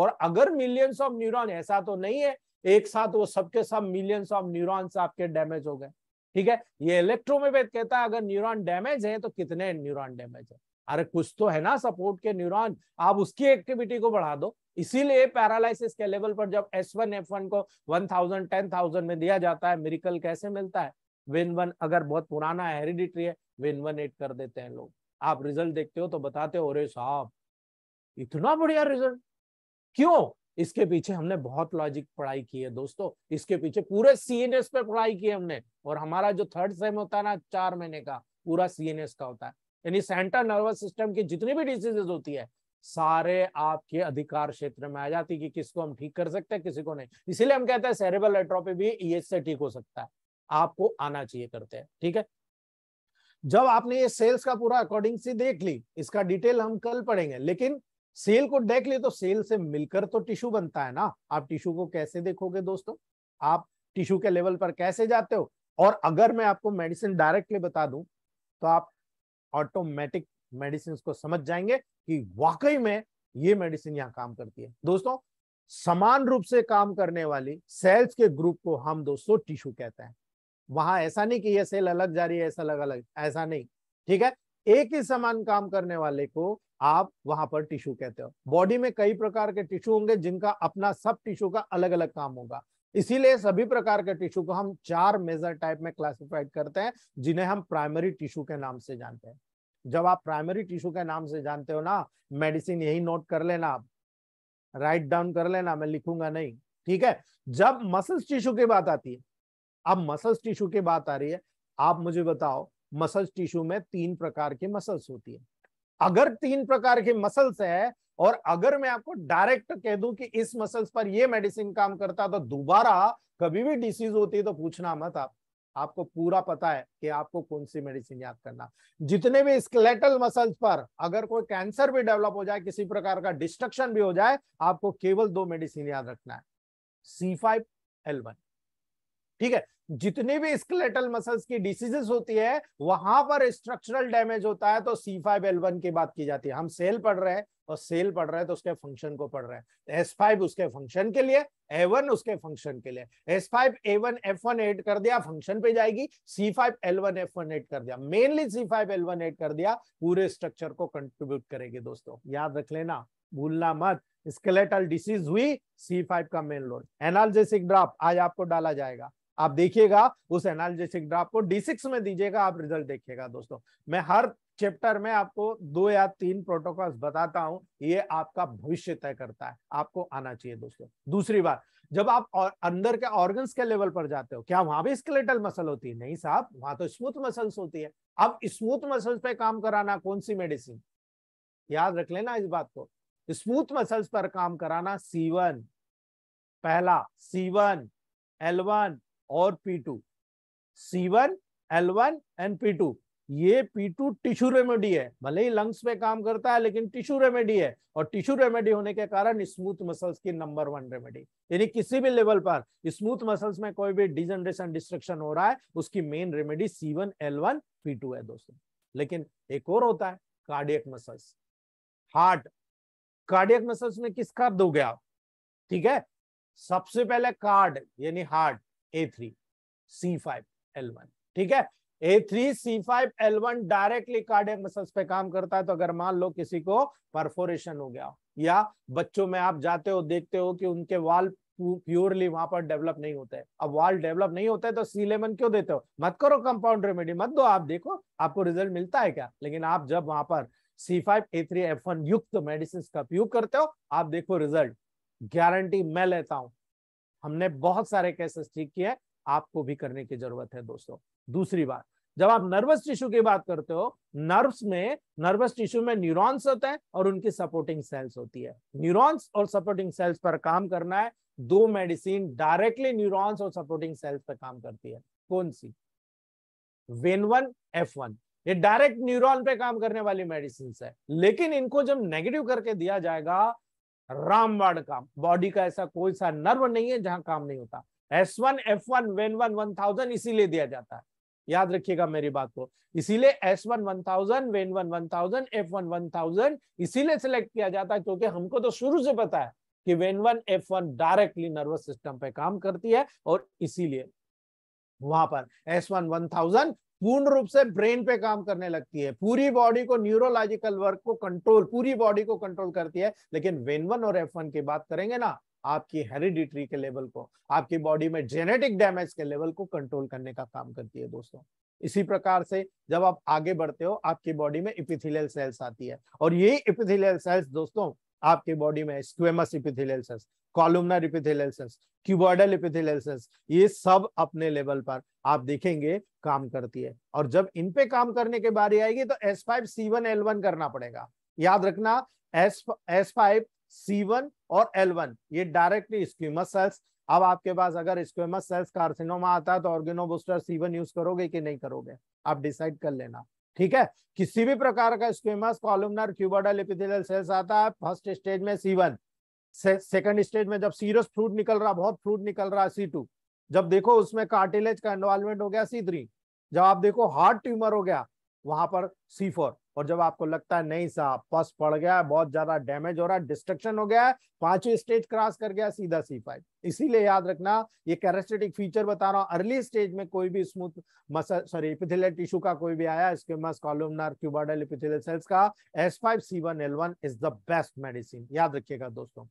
और अगर मिलियंस ऑफ न्यूरॉन ऐसा तो नहीं है एक साथ वो सबके सब मिलियंस ऑफ न्यूरॉन्स आपके डैमेज हो गए ठीक है ये इलेक्ट्रोमेबेद कहता है अगर न्यूरॉन डैमेज है तो कितने न्यूरॉन डैमेज है अरे कुछ तो है ना सपोर्ट के न्यूरॉन आप उसकी एक्टिविटी को बढ़ा दो इसीलिए पैरालिसिस के लेवल पर जब एस वन एफ वन को वन थाउजेंड टेन थाउजेंड में दिया जाता है मेरिकल कैसे मिलता है विन वन अगर बहुत पुराना है हेरिडिटरी है विन वन एट कर देते हैं लोग आप रिजल्ट देखते हो तो बताते हो अरे साहब इतना बढ़िया रिजल्ट क्यों इसके पीछे हमने बहुत लॉजिक पढ़ाई की है दोस्तों इसके पीछे पूरे सीएनएस पे पढ़ाई की है हमने और हमारा जो थर्ड सेम होता है ना चार महीने का पूरा सीएनएस का होता है यानी सेंट्रल नर्वस सिस्टम की जितनी भी डिसीजेज होती है सारे आपके अधिकार क्षेत्र में आ जाती कि किसको हम ठीक कर सकते हैं किसी को नहीं इसीलिए हम कहते हैं सेरेबल एट्रोपी भी ईएस से ठीक हो सकता है आपको आना चाहिए करते हैं ठीक है जब आपने ये सेल्स का पूरा अकॉर्डिंग से देख ली इसका डिटेल हम कल पढ़ेंगे लेकिन सेल को देख ली तो सेल से मिलकर तो टिश्यू बनता है ना आप टिश्यू को कैसे देखोगे दोस्तों आप टिश्यू के लेवल पर कैसे जाते हो और अगर मैं आपको मेडिसिन डायरेक्टली बता दूं तो आप ऑटोमेटिक मेडिसिन को समझ जाएंगे कि वाकई में ये मेडिसिन यहाँ काम करती है दोस्तों समान रूप से काम करने वाली सेल्स के ग्रुप को हम दोस्तों टिश्यू कहते हैं वहां ऐसा नहीं कि ये सेल अलग जा रही है ऐसा अलग अलग ऐसा नहीं ठीक है एक ही समान काम करने वाले को आप वहां पर टिश्यू कहते हो बॉडी में कई प्रकार के टिश्यू होंगे जिनका अपना सब टिश्यू का अलग अलग काम होगा इसीलिए सभी प्रकार के टिश्यू को हम चार मेजर टाइप में क्लासिफाइड करते हैं जिन्हें हम प्राइमरी टिश्यू के नाम से जानते हैं जब आप प्राइमरी टिश्यू के नाम से जानते हो ना मेडिसिन यही नोट कर लेना आप राइट डाउन कर लेना मैं लिखूंगा नहीं ठीक है जब मसल्स टिश्यू की बात आती है अब मसल्स टिश्यू की बात आ रही है आप मुझे बताओ मसल्स टिश्यू में तीन प्रकार के मसल्स होती है अगर तीन प्रकार के मसल्स है और अगर मैं आपको डायरेक्ट कह दूं कि इस मसल्स पर यह मेडिसिन काम करता तो दोबारा कभी भी डिसीज होती तो पूछना मत आप आपको पूरा पता है कि आपको कौन सी मेडिसिन याद करना जितने भी स्केलेटल मसल्स पर अगर कोई कैंसर भी डेवलप हो जाए किसी प्रकार का डिस्ट्रक्शन भी हो जाए आपको केवल दो मेडिसिन याद रखना है सी फाइव एल वन ठीक है जितनी भी स्केलेटल मसल्स की डिसीजेस होती है वहां पर स्ट्रक्चरल डैमेज होता है तो सी फाइव एल वन की बात की जाती है हम सेल पढ़ रहे हैं और सेल पढ़ रहे हैं तो उसके फंक्शन को पढ़ रहे हैं एस फाइव उसके फंक्शन के लिए ए वन उसके फंक्शन के लिए S five A one F one add कर दिया फंक्शन पे जाएगी C five L one F one add कर दिया mainly C five L one add कर दिया पूरे स्ट्रक्चर को कंट्रीब्यूट करेगी दोस्तों याद रख लेना भूलना मत स्केलेटल डिसीज हुई सी फाइव का मेन लोड एनालिस ड्राफ्ट आज आपको डाला जाएगा आप देखिएगा उस एनालिटिक ड्राफ को डी सिक्स में दीजिएगा आप रिजल्ट देखिएगा दोस्तों मैं हर चैप्टर में आपको दो या तीन प्रोटोकॉल्स बताता हूं ये आपका भविष्य तय करता है आपको आना चाहिए दोस्तों दूसरी बात जब आप और अंदर के ऑर्गन्स के लेवल पर जाते हो क्या वहां भी स्केलेटल मसल होती है नहीं साहब वहां तो स्मूथ मसल्स होती है अब स्मूथ मसल्स पे काम कराना कौन सी मेडिसिन याद रख लेना इस बात को स्मूथ मसल्स पर काम कराना सीवन पहला सीवन एलवन और P2 C1 L1 and P2 ये P2 टिश्यू रेमेडी है भले ही लंग्स में काम करता है लेकिन टिश्यू रेमेडी है और टिश्यू रेमेडी होने के कारण स्मूथ मसल्स की नंबर वन रेमेडी यानी किसी भी लेवल पर स्मूथ मसल्स में कोई भी डिजनरेशन डिस्ट्रक्शन हो रहा है उसकी main remedy C one L one P two है दोस्तों लेकिन एक और होता है cardiac muscles heart cardiac muscles में किसका दोगे आप ठीक है सबसे पहले कार्ड यानी heart A three C five L one ठीक है A three C five L one directly cardiac muscles पे काम करता है तो अगर मान लो किसी को परफोरेशन हो गया या बच्चों में आप जाते हो देखते हो कि उनके वाल प्योरली वहां पर डेवलप नहीं होते हैं अब वाल डेवलप नहीं होता है तो सी लेमन क्यों देते हो मत करो कंपाउंड रेमेडी मत दो आप देखो आपको रिजल्ट मिलता है क्या लेकिन आप जब वहां पर C five A three F one युक्त मेडिसिन का उपयोग करते हो आप देखो रिजल्ट गारंटी मैं लेता हूं हमने बहुत सारे केसेस ठीक किए आपको भी करने की जरूरत है दोस्तों दूसरी बात जब आप नर्वस टिश्यू की बात करते हो नर्व्स में नर्वस टिश्यू में न्यूरॉन्स होते हैं और उनकी सपोर्टिंग सेल्स होती है न्यूरॉन्स और सपोर्टिंग सेल्स पर काम करना है दो मेडिसिन डायरेक्टली न्यूरॉन्स और सपोर्टिंग सेल्स पर काम करती है कौन C ven one F one ये डायरेक्ट न्यूरॉन पे काम करने वाली मेडिसिन है लेकिन इनको जब नेगेटिव करके दिया जाएगा रामवाड़ काम बॉडी का ऐसा कोई सा नर्व नहीं है जहां काम नहीं होता S one F one ven one one thousand इसीलिए दिया जाता है याद रखिएगा मेरी बात को इसीलिए S one one thousand ven one one thousand F one one thousand इसीलिए सिलेक्ट किया जाता है क्योंकि हमको तो शुरू से पता है कि ven one F one directly nervous system पे काम करती है और इसीलिए वहां पर एस वन वन थाउजेंड पूर्ण रूप से ब्रेन पे काम करने लगती है पूरी बॉडी को न्यूरोलॉजिकल वर्क को कंट्रोल पूरी बॉडी को कंट्रोल करती है लेकिन वेन वन और एफ वन की बात करेंगे ना आपकी हेरिडिटरी के लेवल को आपकी बॉडी में जेनेटिक डैमेज के लेवल को कंट्रोल करने का काम करती है दोस्तों इसी प्रकार से जब आप आगे बढ़ते हो आपकी बॉडी में इपिथिलियल सेल्स आती है और ये इपिथिलियल सेल्स दोस्तों आपके बॉडी में squamous epithelial cells columnar epithelial cells cuboidal epithelial cells ये सब अपने लेवल पर आप देखेंगे काम करती है और जब इन पे काम करने के बारी आएगी तो S five C one L one करना पड़ेगा याद रखना S S five C one और एल वन ये डायरेक्टली स्क्वेमस सेल्स अब आपके पास अगर स्क्वेमस सेल्स कार्सिनोमा आता है तो ऑर्गेनो सी वन यूज करोगे कि नहीं करोगे आप डिसाइड कर लेना ठीक है किसी भी प्रकार का squamous columnar cuboidal epithelial cells आता है फर्स्ट स्टेज में सी वन से, सेकंड स्टेज में जब सीरस फ्रूट निकल रहा बहुत फ्रूट निकल रहा सी टू जब देखो उसमें कार्टिलेज का इन्वॉल्वमेंट हो गया सी थ्री जब आप देखो हार्ट ट्यूमर हो गया वहां पर सी फोर और जब आपको लगता है नहीं साहब पस पड़ गया बहुत ज्यादा डैमेज हो रहा है डिस्ट्रक्शन हो गया है पांचवी स्टेज क्रॉस कर गया सीधा सी फाइव इसीलिए याद रखना ये कैरेस्टेटिक फीचर बता रहा हूँ अर्ली स्टेज में कोई भी smooth muscle sorry epithelial tissue का कोई भी आया squamous columnar cuboidal epithelial cells का S five C one L one is the best medicine याद रखिएगा दोस्तों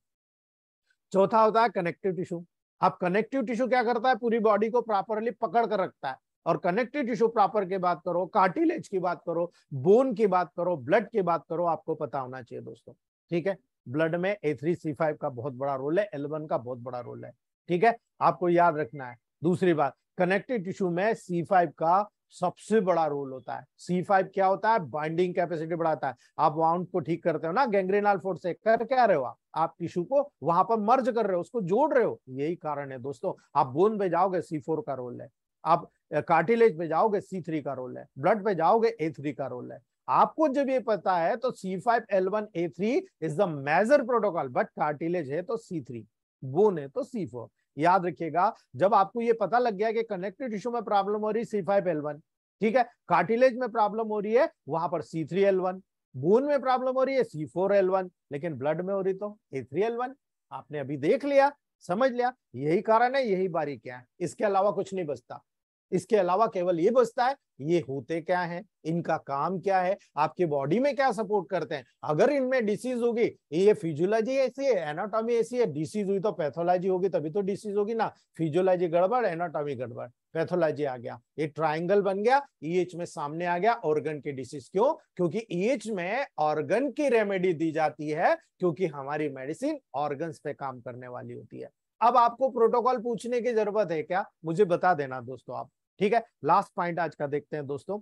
चौथा होता है कनेक्टिव टिश्यू अब कनेक्टिव टिश्यू क्या करता है पूरी बॉडी को प्रॉपरली पकड़ कर रखता है और कनेक्टिव टिश्यू प्रॉपर की बात करो कार्टिलेज की बात करो बोन की बात करो ब्लड की बात करो आपको पता होना चाहिए दोस्तों ठीक है ब्लड में ए थ्री सी फाइव का बहुत बड़ा रोल है एल का बहुत बड़ा रोल है ठीक है आपको याद रखना है दूसरी बात कनेक्टिव टिश्यू में सी फाइव का सबसे बड़ा रोल होता है सी फाइव क्या होता है बाइंडिंग कैपेसिटी बढ़ाता है आप वाउंड को ठीक करते हो ना गैंग्रेनाल फोर्स से कर क्या रहे हो आप आप टिश्यू को वहां पर मर्ज कर रहे हो उसको जोड़ रहे हो यही कारण है दोस्तों आप बोन पे जाओगे सी फोर का रोल है आप कार्टिलेज में जाओगे सी थ्री का रोल है ब्लड पे जाओगे ए थ्री का रोल है आपको जब ये पता है तो C five L one A three is the major protocol but cartilage है तो सी थ्री बोन है तो सी फोर याद रखिएगा जब आपको ये पता लग गया कि कनेक्टिव टिश्यू में प्रॉब्लम हो रही सी फाइव एल वन ठीक है कार्टिलेज में प्रॉब्लम हो रही है वहां पर C three L one bone में प्रॉब्लम हो रही है सी फोर एल वन लेकिन ब्लड में हो रही तो ए थ्री एल वन आपने अभी देख लिया समझ लिया यही कारण है यही बारी क्या है इसके अलावा कुछ नहीं बचता इसके अलावा केवल ये बचता है ये होते क्या है इनका काम क्या है आपके बॉडी में क्या सपोर्ट करते हैं अगर इनमें डिसीज होगी ये फिजियोलॉजी ऐसी है एनाटॉमी ऐसी है डिसीज हुई तो पैथोलॉजी होगी तभी तो डिसीज होगी ना फिजियोलॉजी गड़बड़ एनाटॉमी गड़बड़ पैथोलॉजी आ गया ये ट्राइंगल बन गया ईएच e में सामने आ गया ऑर्गन की डिसीज क्यों क्योंकि ईएच e में ऑर्गन की रेमेडी दी जाती है क्योंकि हमारी मेडिसिन ऑर्गन पे काम करने वाली होती है अब आपको प्रोटोकॉल पूछने की जरूरत है क्या मुझे बता देना दोस्तों आप ठीक है लास्ट पॉइंट आज का देखते हैं दोस्तों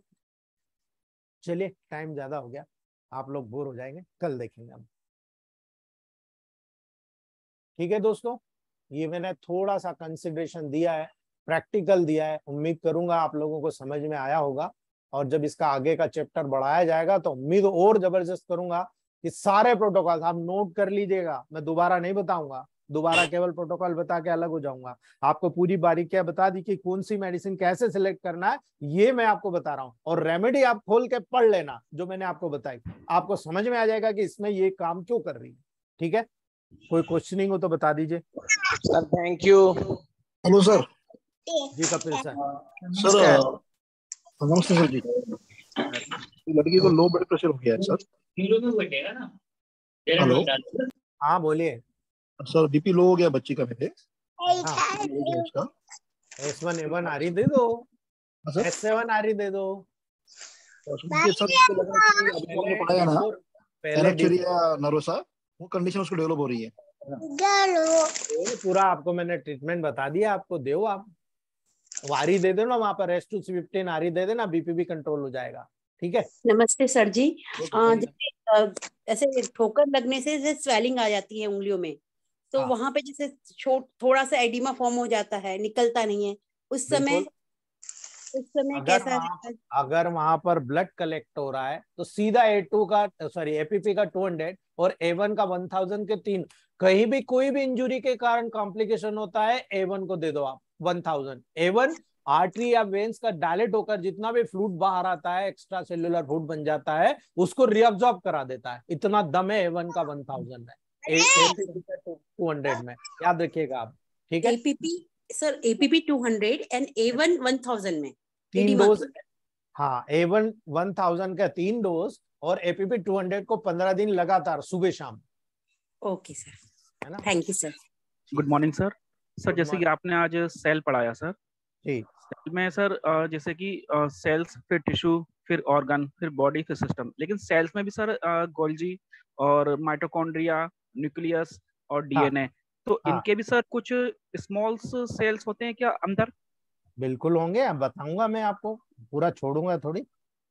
चलिए टाइम ज्यादा हो गया आप लोग बोर हो जाएंगे कल देखेंगे हम ठीक है दोस्तों ये मैंने थोड़ा सा कंसिडरेशन दिया है प्रैक्टिकल दिया है उम्मीद करूंगा आप लोगों को समझ में आया होगा और जब इसका आगे का चैप्टर बढ़ाया जाएगा तो उम्मीद और जबरदस्त करूंगा कि सारे प्रोटोकॉल आप नोट कर लीजिएगा मैं दोबारा नहीं बताऊंगा दोबारा केवल प्रोटोकॉल बता के अलग हो जाऊंगा आपको पूरी बारीकियां बता दी कि कौन सी मेडिसिन कैसे सिलेक्ट करना है ये मैं आपको बता रहा हूँ और रेमेडी आप खोल के पढ़ लेना जो मैंने आपको बताई आपको समझ में आ जाएगा कि इसमें ये काम क्यों कर रही है ठीक है कोई क्वेश्चनिंग हो तो बता दीजिए sir thank you hello sir ji Kapil sir sir नमस्ते सर जी लड़की को लो ब्लड प्रेशर हो गया है सर हेलो हाँ बोलिए सर डीपी लो हो गया बच्ची का मेरे एस वन ए वन दे दो एस सेवन कंडीशन उसको डेवलप हो रही है पूरा आपको मैंने ट्रीटमेंट बता दिया आपको दे आप वारी दे दो वहां पर एस टू फिफ्टीन आरी दे देना बीपी भी कंट्रोल हो जाएगा ठीक है नमस्ते सर जी हाँ, ऐसे ठोकर लगने से स्वेलिंग आ जाती है उंगलियों में तो हाँ। वहां पे जैसे थोड़ा सा एडिमा फॉर्म हो जाता है निकलता नहीं है उस समय उस समय अगर कैसा वहाँ, अगर वहां पर ब्लड कलेक्ट हो रहा है तो सीधा ए टू का सॉरी एपीपी का टू हंड्रेड और ए वन का वन थाउजेंड के तीन कहीं भी कोई भी इंजुरी के कारण कॉम्प्लिकेशन होता है ए वन को दे दो आप one thousand A one artery या वेन्स का डायलेट होकर जितना भी फ्लूड बाहर आता है एक्स्ट्रा सेल्यूलर फ्लूड बन जाता है उसको रिअब्जॉर्ब करा देता है इतना दम है ए वन का वन थाउजेंड है टू में याद रखिएगा आप ठीक है APP sir APP two hundred and A one one thousand में तीन डोज हाँ ए वन वन थाउजेंड का तीन डोज और एपीपी टू हंड्रेड को पंद्रह दिन लगातार सुबह शाम ओके सर है ना thank you sir good morning sir sir जैसे कि आपने आज सेल पढ़ाया सर जी सेल में सर जैसे कि सेल्स फिर टिश्यू फिर ऑर्गन फिर बॉडी फिर सिस्टम लेकिन सेल्स में भी सर गोल्जी और माइटोकॉन्ड्रिया न्यूक्लियस और हाँ। डीएनए हाँ, तो हाँ, इनके भी सर कुछ स्मॉल सेल्स होते हैं क्या अंदर बिल्कुल होंगे बताऊंगा मैं आपको पूरा छोड़ूंगा थोड़ी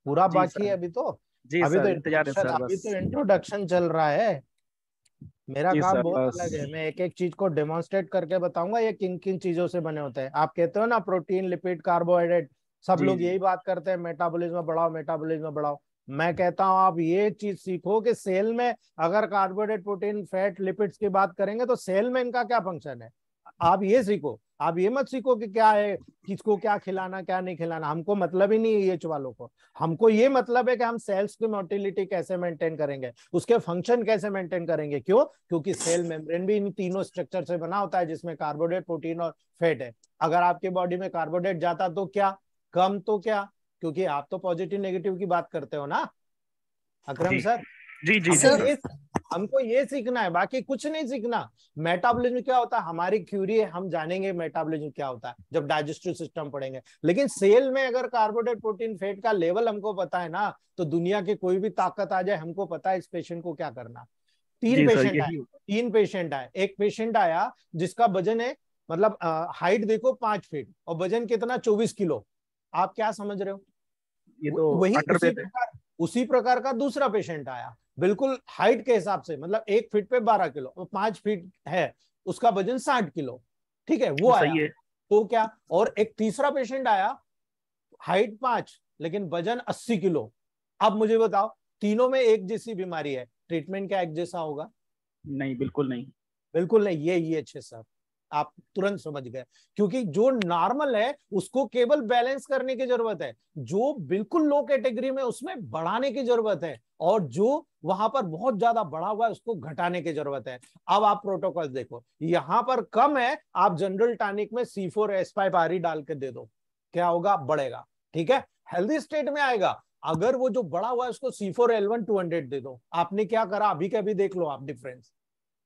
पूरा बाकी है अभी तो जी अभी तो सर, तो इंतजार है सर अभी तो इंट्रोडक्शन चल रहा है मेरा काम बहुत अलग है मैं एक एक चीज को डेमोन्स्ट्रेट करके बताऊंगा ये किन किन चीजों से बने होते हैं आप कहते हो ना प्रोटीन लिपिड कार्बोहाइड्रेट सब लोग यही बात करते हैं मेटाबॉलिज्म बढ़ाओ मेटाबॉलिज्म बढ़ाओ मैं कहता हूं आप ये चीज सीखो कि सेल में अगर कार्बोहाइड्रेट प्रोटीन फैट लिपिड्स की बात करेंगे तो सेल में इनका क्या फंक्शन है आप ये सीखो आप ये मत सीखो कि क्या है किसको क्या खिलाना क्या नहीं खिलाना हमको मतलब ही नहीं है एच वालों को हमको ये मतलब है कि हम सेल्स की मोटिलिटी कैसे मेंटेन करेंगे उसके फंक्शन कैसे मेंटेन करेंगे क्यों क्योंकि सेल मेम्ब्रेन भी इन तीनों स्ट्रक्चर से बना होता है जिसमें कार्बोहाइड्रेट प्रोटीन और फैट है अगर आपके बॉडी में कार्बोहाइड्रेट जाता तो क्या कम तो क्या क्योंकि आप तो पॉजिटिव नेगेटिव की बात करते हो ना अक्रम सर जी जी सर हमको ये सीखना है बाकी कुछ नहीं सीखना मेटाबॉलिज्म क्या होता है हमारी क्यूरी है हम जानेंगे मेटाबॉलिज्म क्या होता है जब डाइजेस्टिव सिस्टम पढ़ेंगे लेकिन सेल में अगर कार्बोहाइड्रेट प्रोटीन फैट का लेवल हमको पता है ना तो दुनिया की कोई भी ताकत आ जाए हमको पता है इस पेशेंट को क्या करना तीन पेशेंट आए तीन पेशेंट आए एक पेशेंट आया जिसका वजन है मतलब हाइट देखो पांच फीट और वजन कितना चौबीस किलो आप क्या समझ रहे हो ये तो वही उसी प्रकार, उसी प्रकार का दूसरा पेशेंट आया बिल्कुल हाइट के हिसाब से मतलब एक फीट पे बारह किलो पांच फीट है उसका वजन साठ किलो ठीक है वो आया है। तो क्या और एक तीसरा पेशेंट आया हाइट पांच लेकिन वजन अस्सी किलो अब मुझे बताओ तीनों में एक जैसी बीमारी है ट्रीटमेंट क्या एक जैसा होगा नहीं बिल्कुल नहीं बिल्कुल नहीं ये ये अच्छे सर आप तुरंत समझ गए क्योंकि जो नॉर्मल है उसको केवल बैलेंस करने की जरूरत है जो बिल्कुल लो कैटेगरी में उसमें बढ़ाने की जरूरत है और जो वहां पर बहुत ज्यादा बढ़ा हुआ है उसको घटाने की जरूरत है अब आप प्रोटोकॉल देखो यहां पर कम है आप जनरल टॉनिक में C four S five R डाल के दे दो क्या होगा बढ़ेगा ठीक है हेल्दी स्टेट में आएगा अगर वो जो बड़ा हुआ है उसको C four L one two hundred दे दो आपने क्या करा अभी के अभी देख लो आप डिफरेंस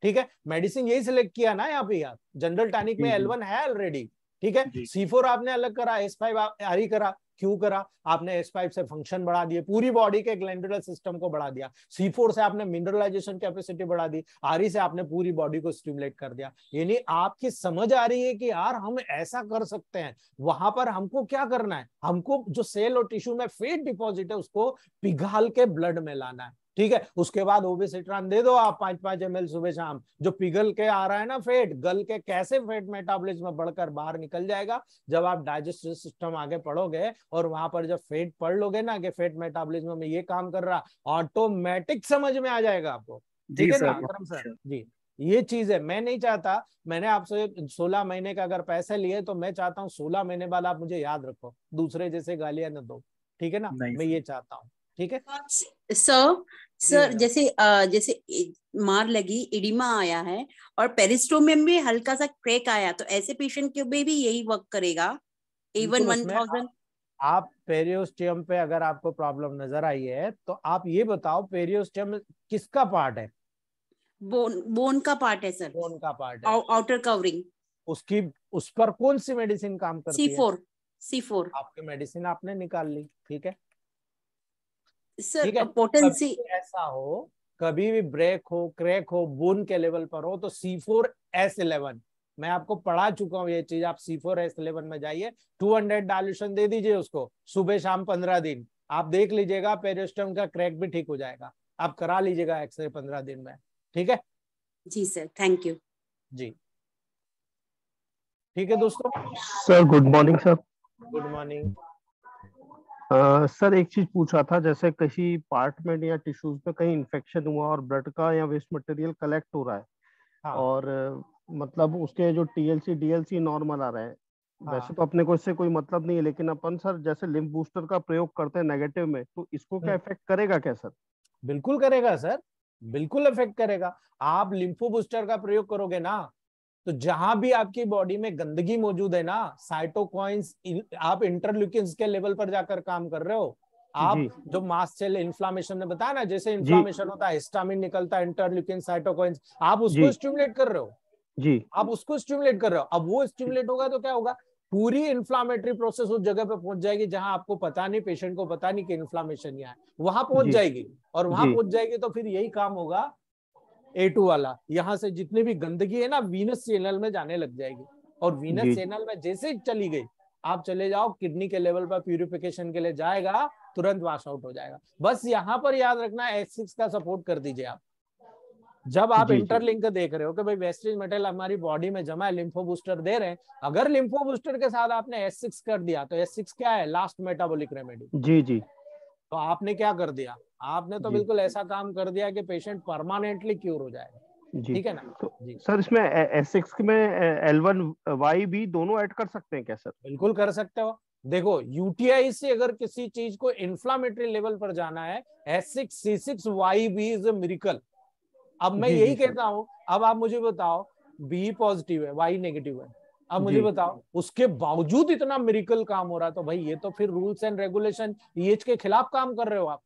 ठीक है मेडिसिन यही सिलेक्ट किया ना यहाँ पे यार जनरल टैनिक में एल है ऑलरेडी ठीक है सी आपने अलग करा एस फाइव आर करा क्यों करा आपने एस फाइव से फंक्शन बढ़ा दिए पूरी बॉडी के ग्लैंडुलर सिस्टम को बढ़ा दिया सी फोर से आपने मिनरलाइजेशन कैपेसिटी बढ़ा दी आर से आपने पूरी बॉडी को स्टिमुलेट कर दिया यानी आपकी समझ आ रही है कि यार हम ऐसा कर सकते हैं वहां पर हमको क्या करना है हमको जो सेल और टिश्यू में फेट डिपॉजिट है उसको पिघाल के ब्लड में लाना है ठीक है उसके बाद ओबेसिट्रॉन दे दो आप पांच पांच एम सुबह शाम जो पिघल के आ रहा है ना फेट गल के कैसे फेट मेटाबॉलिज्म बढ़कर बाहर निकल जाएगा जब आप डाइजेस्टिव सिस्टम आगे पढ़ोगे और वहां पर जब फेट पढ़ लोगे ना कि फेट मेटाबॉलिज्म में ये काम कर रहा ऑटोमेटिक समझ में आ जाएगा आपको ठीक है ना अक्रम सर अच्छा। जी ये चीज है मैं नहीं चाहता मैंने आपसे सोलह महीने का अगर पैसे लिए तो मैं चाहता हूँ सोलह महीने बाद आप मुझे याद रखो दूसरे जैसे गालियां न दो ठीक है ना मैं ये चाहता हूँ ठीक है सर uh, सर जैसे जैसे मार लगी इडिमा आया है और पेरिस्टोमियम में हल्का सा क्रैक आया तो ऐसे पेशेंट के में भी यही वर्क करेगा इवन वन थाउजेंड आप पेरियोस्टियम पे अगर आपको प्रॉब्लम नजर आई है तो आप ये बताओ पेरियोस्टियम किसका पार्ट है बोन बोन का पार्ट है सर बोन का पार्ट है आउटर कवरिंग उसकी उस पर कौन सी मेडिसिन काम करती C4, है सी सी फोर फोर आपकी मेडिसिन आपने निकाल ली ठीक है सर पोटेंसी ऐसा हो कभी भी ब्रेक हो क्रैक हो बोन के लेवल पर हो तो सी फोर एस इलेवन मैं आपको पढ़ा चुका हूँ ये चीज आप सी फोर एस इलेवन में जाइए टू हंड्रेड डायल्यूशन दे दीजिए उसको सुबह शाम पंद्रह दिन आप देख लीजिएगा पेरेस्टम का क्रैक भी ठीक हो जाएगा आप करा लीजिएगा एक्सरे पंद्रह दिन में ठीक है जी सर थैंक यू जी ठीक है दोस्तों sir good morning sir good morning ah, sir एक चीज पूछा था जैसे किसी पार्ट में या टिश्यूज में कहीं इन्फेक्शन हुआ और ब्लड का या वेस्ट मटेरियल कलेक्ट हो रहा है हाँ। और मतलब उसके जो टीएलसी डीएलसी नॉर्मल आ रहे हैं हाँ। वैसे तो अपने को इससे कोई मतलब नहीं है लेकिन अपन सर जैसे लिम्फ बूस्टर का प्रयोग करते हैं नेगेटिव में तो इसको क्या इफेक्ट हम्म। करेगा क्या सर बिल्कुल करेगा सर बिल्कुल इफेक्ट करेगा आप लिम्फो बूस्टर का प्रयोग करोगे ना तो जहां भी आपकी बॉडी में गंदगी मौजूद है ना साइटोकॉइंस आप इंटरल्यूकिन के लेवल पर जाकर काम कर रहे हो आप जो मास सेल इन्फ्लामेशन ने बताया ना जैसे इन्फ्लामेशन होता है हिस्टामिन निकलता है इंटरल्यूकिन साइटोकॉइंस आप उसको स्टिमुलेट कर रहे हो जी आप उसको स्टिमुलेट कर रहे हो अब वो स्टिमुलेट होगा तो क्या होगा पूरी इन्फ्लामेटरी प्रोसेस उस जगह पे पहुंच जाएगी जहां आपको पता नहीं पेशेंट को पता नहीं कि इन्फ्लामेशन यहाँ है वहां पहुंच जाएगी और वहां पहुंच जाएगी तो फिर यही काम होगा ए टू वाला यहाँ से जितनी भी गंदगी है ना वीनस चैनल में जाने लग जाएगी और वीनस चैनल में जैसे चली गई आप चले जाओ किडनी के लेवल पर प्यूरिफिकेशन के लिए जाएगा तुरंत वॉश आउट हो जाएगा बस यहाँ पर याद रखना एस सिक्स का सपोर्ट कर दीजिए आप जब आप इंटरलिंक देख रहे हो कि भाई वेस्टेज मटेरियल हमारी बॉडी में जमा है लिम्फो बूस्टर दे रहे हैं अगर लिम्फो बूस्टर के साथ आपने एस सिक्स कर दिया तो एस सिक्स क्या है लास्ट मेटाबोलिक रेमेडी जी जी तो आपने क्या कर दिया आपने तो बिल्कुल ऐसा काम कर दिया कि पेशेंट परमानेंटली क्योर हो जाएगा ठीक है ना तो सर इसमें एसिक्स में एल वन वाई भी दोनों ऐड कर सकते हैं क्या सर बिल्कुल कर सकते हो देखो यूटीआई से अगर किसी चीज को इन्फ्लामेटरी लेवल पर जाना है S six C six Y B is miracle अब मैं यही कहता हूँ अब आप मुझे बताओ बी पॉजिटिव है वाई नेगेटिव है अब मुझे बताओ उसके बावजूद इतना मिरिकल काम हो रहा है तो भाई ये तो फिर रूल्स एंड रेगुलेशन ईएच के खिलाफ काम कर रहे हो आप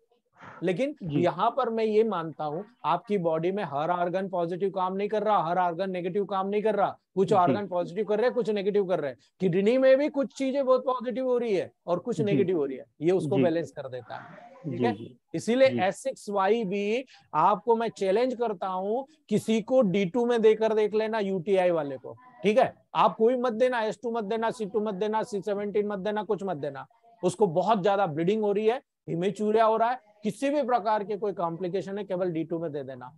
लेकिन यहाँ पर मैं ये मानता हूँ आपकी बॉडी में हर ऑर्गन पॉजिटिव काम नहीं कर रहा हर ऑर्गन नेगेटिव काम नहीं कर रहा कुछ ऑर्गन पॉजिटिव कर रहे हैं कुछ नेगेटिव कर रहे हैं किडनी में भी कुछ चीजें बहुत पॉजिटिव हो रही है और कुछ नेगेटिव हो रही है ये उसको बैलेंस कर देता है ठीक है इसीलिए एस सिक्स वाई भी आपको मैं चैलेंज करता हूँ किसी को डी टू में देकर देख लेना यूटीआई वाले को ठीक है आप कोई मत देना एस टू मत देना सी टू मत देना सी सेवनटीन मत देना कुछ मत देना उसको बहुत ज्यादा ब्लीडिंग हो रही है हिमेचूरिया हो रहा है किसी भी प्रकार के कोई कॉम्प्लिकेशन है केवल डी में दे देना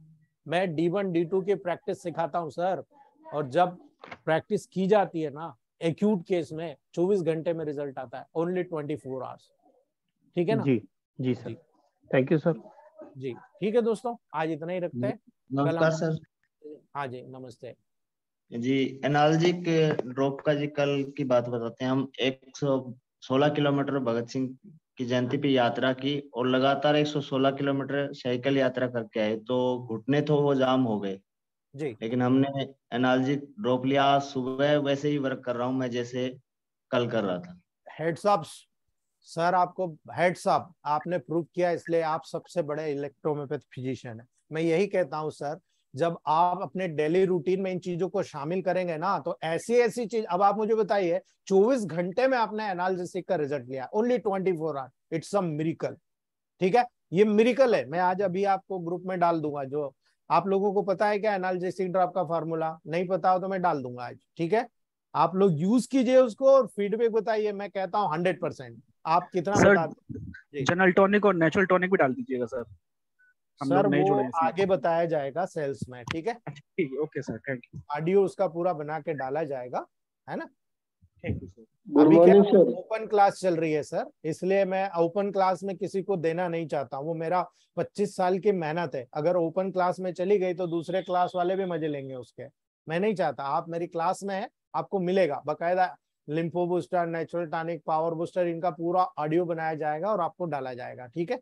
मैं डी वन की प्रैक्टिस सिखाता हूँ सर और जब प्रैक्टिस की जाती है ना एक्यूट केस में 24 घंटे में रिजल्ट आता है ओनली 24 फोर आवर्स ठीक है ना जी जी सर थैंक यू सर जी ठीक है दोस्तों आज इतना ही रखते हैं नमस्कार सर हाँ जी नमस्ते जी एनालजिक ड्रॉप का जी कल की बात बताते हैं हम 116 किलोमीटर भगत सिंह की जयंती पे यात्रा की और लगातार 116 किलोमीटर साइकिल यात्रा करके आए तो घुटने तो वो जाम हो गए जी लेकिन हमने एनालजी ड्रॉप लिया सुबह वैसे ही वर्क कर रहा हूँ मैं जैसे कल कर रहा था हेड्स अप सर आपको हेड्स अप आपने प्रूव किया इसलिए आप सबसे बड़े इलेक्ट्रोमेपैथ फिजिशियन है मैं यही कहता हूँ सर जब आप अपने डेली रूटीन में इन चीजों को शामिल करेंगे ना तो ऐसी ऐसी चीज अब आप मुझे बताइए 24 घंटे में आपने एनालिसिस का रिजल्ट लिया only 24 four hour it's a miracle ठीक है ये मिरिकल है मैं आज अभी आपको ग्रुप में डाल दूंगा जो आप लोगों को पता है क्या एनालिसिक ड्रॉप का फॉर्मूला नहीं पता हो तो मैं डाल दूंगा आज ठीक है आप लोग यूज कीजिए उसको और फीडबैक बताइए मैं कहता हूँ हंड्रेड परसेंट आप कितना जनरल टॉनिक और नेचुरल टॉनिक भी डाल दीजिएगा सर सर वो आगे बताया जाएगा सेल्स में अच्छा, ठीक है okay sir thank you audio उसका पूरा बना के डाला जाएगा है ना थैंक यू सर अभी ओपन क्लास चल रही है सर इसलिए मैं ओपन क्लास में किसी को देना नहीं चाहता वो मेरा 25 साल की मेहनत है अगर ओपन क्लास में चली गई तो दूसरे क्लास वाले भी मजे लेंगे उसके मैं नहीं चाहता आप मेरी क्लास में है आपको मिलेगा बकायदा lympho booster natural tonic power booster इनका पूरा ऑडियो बनाया जाएगा और आपको डाला जाएगा ठीक है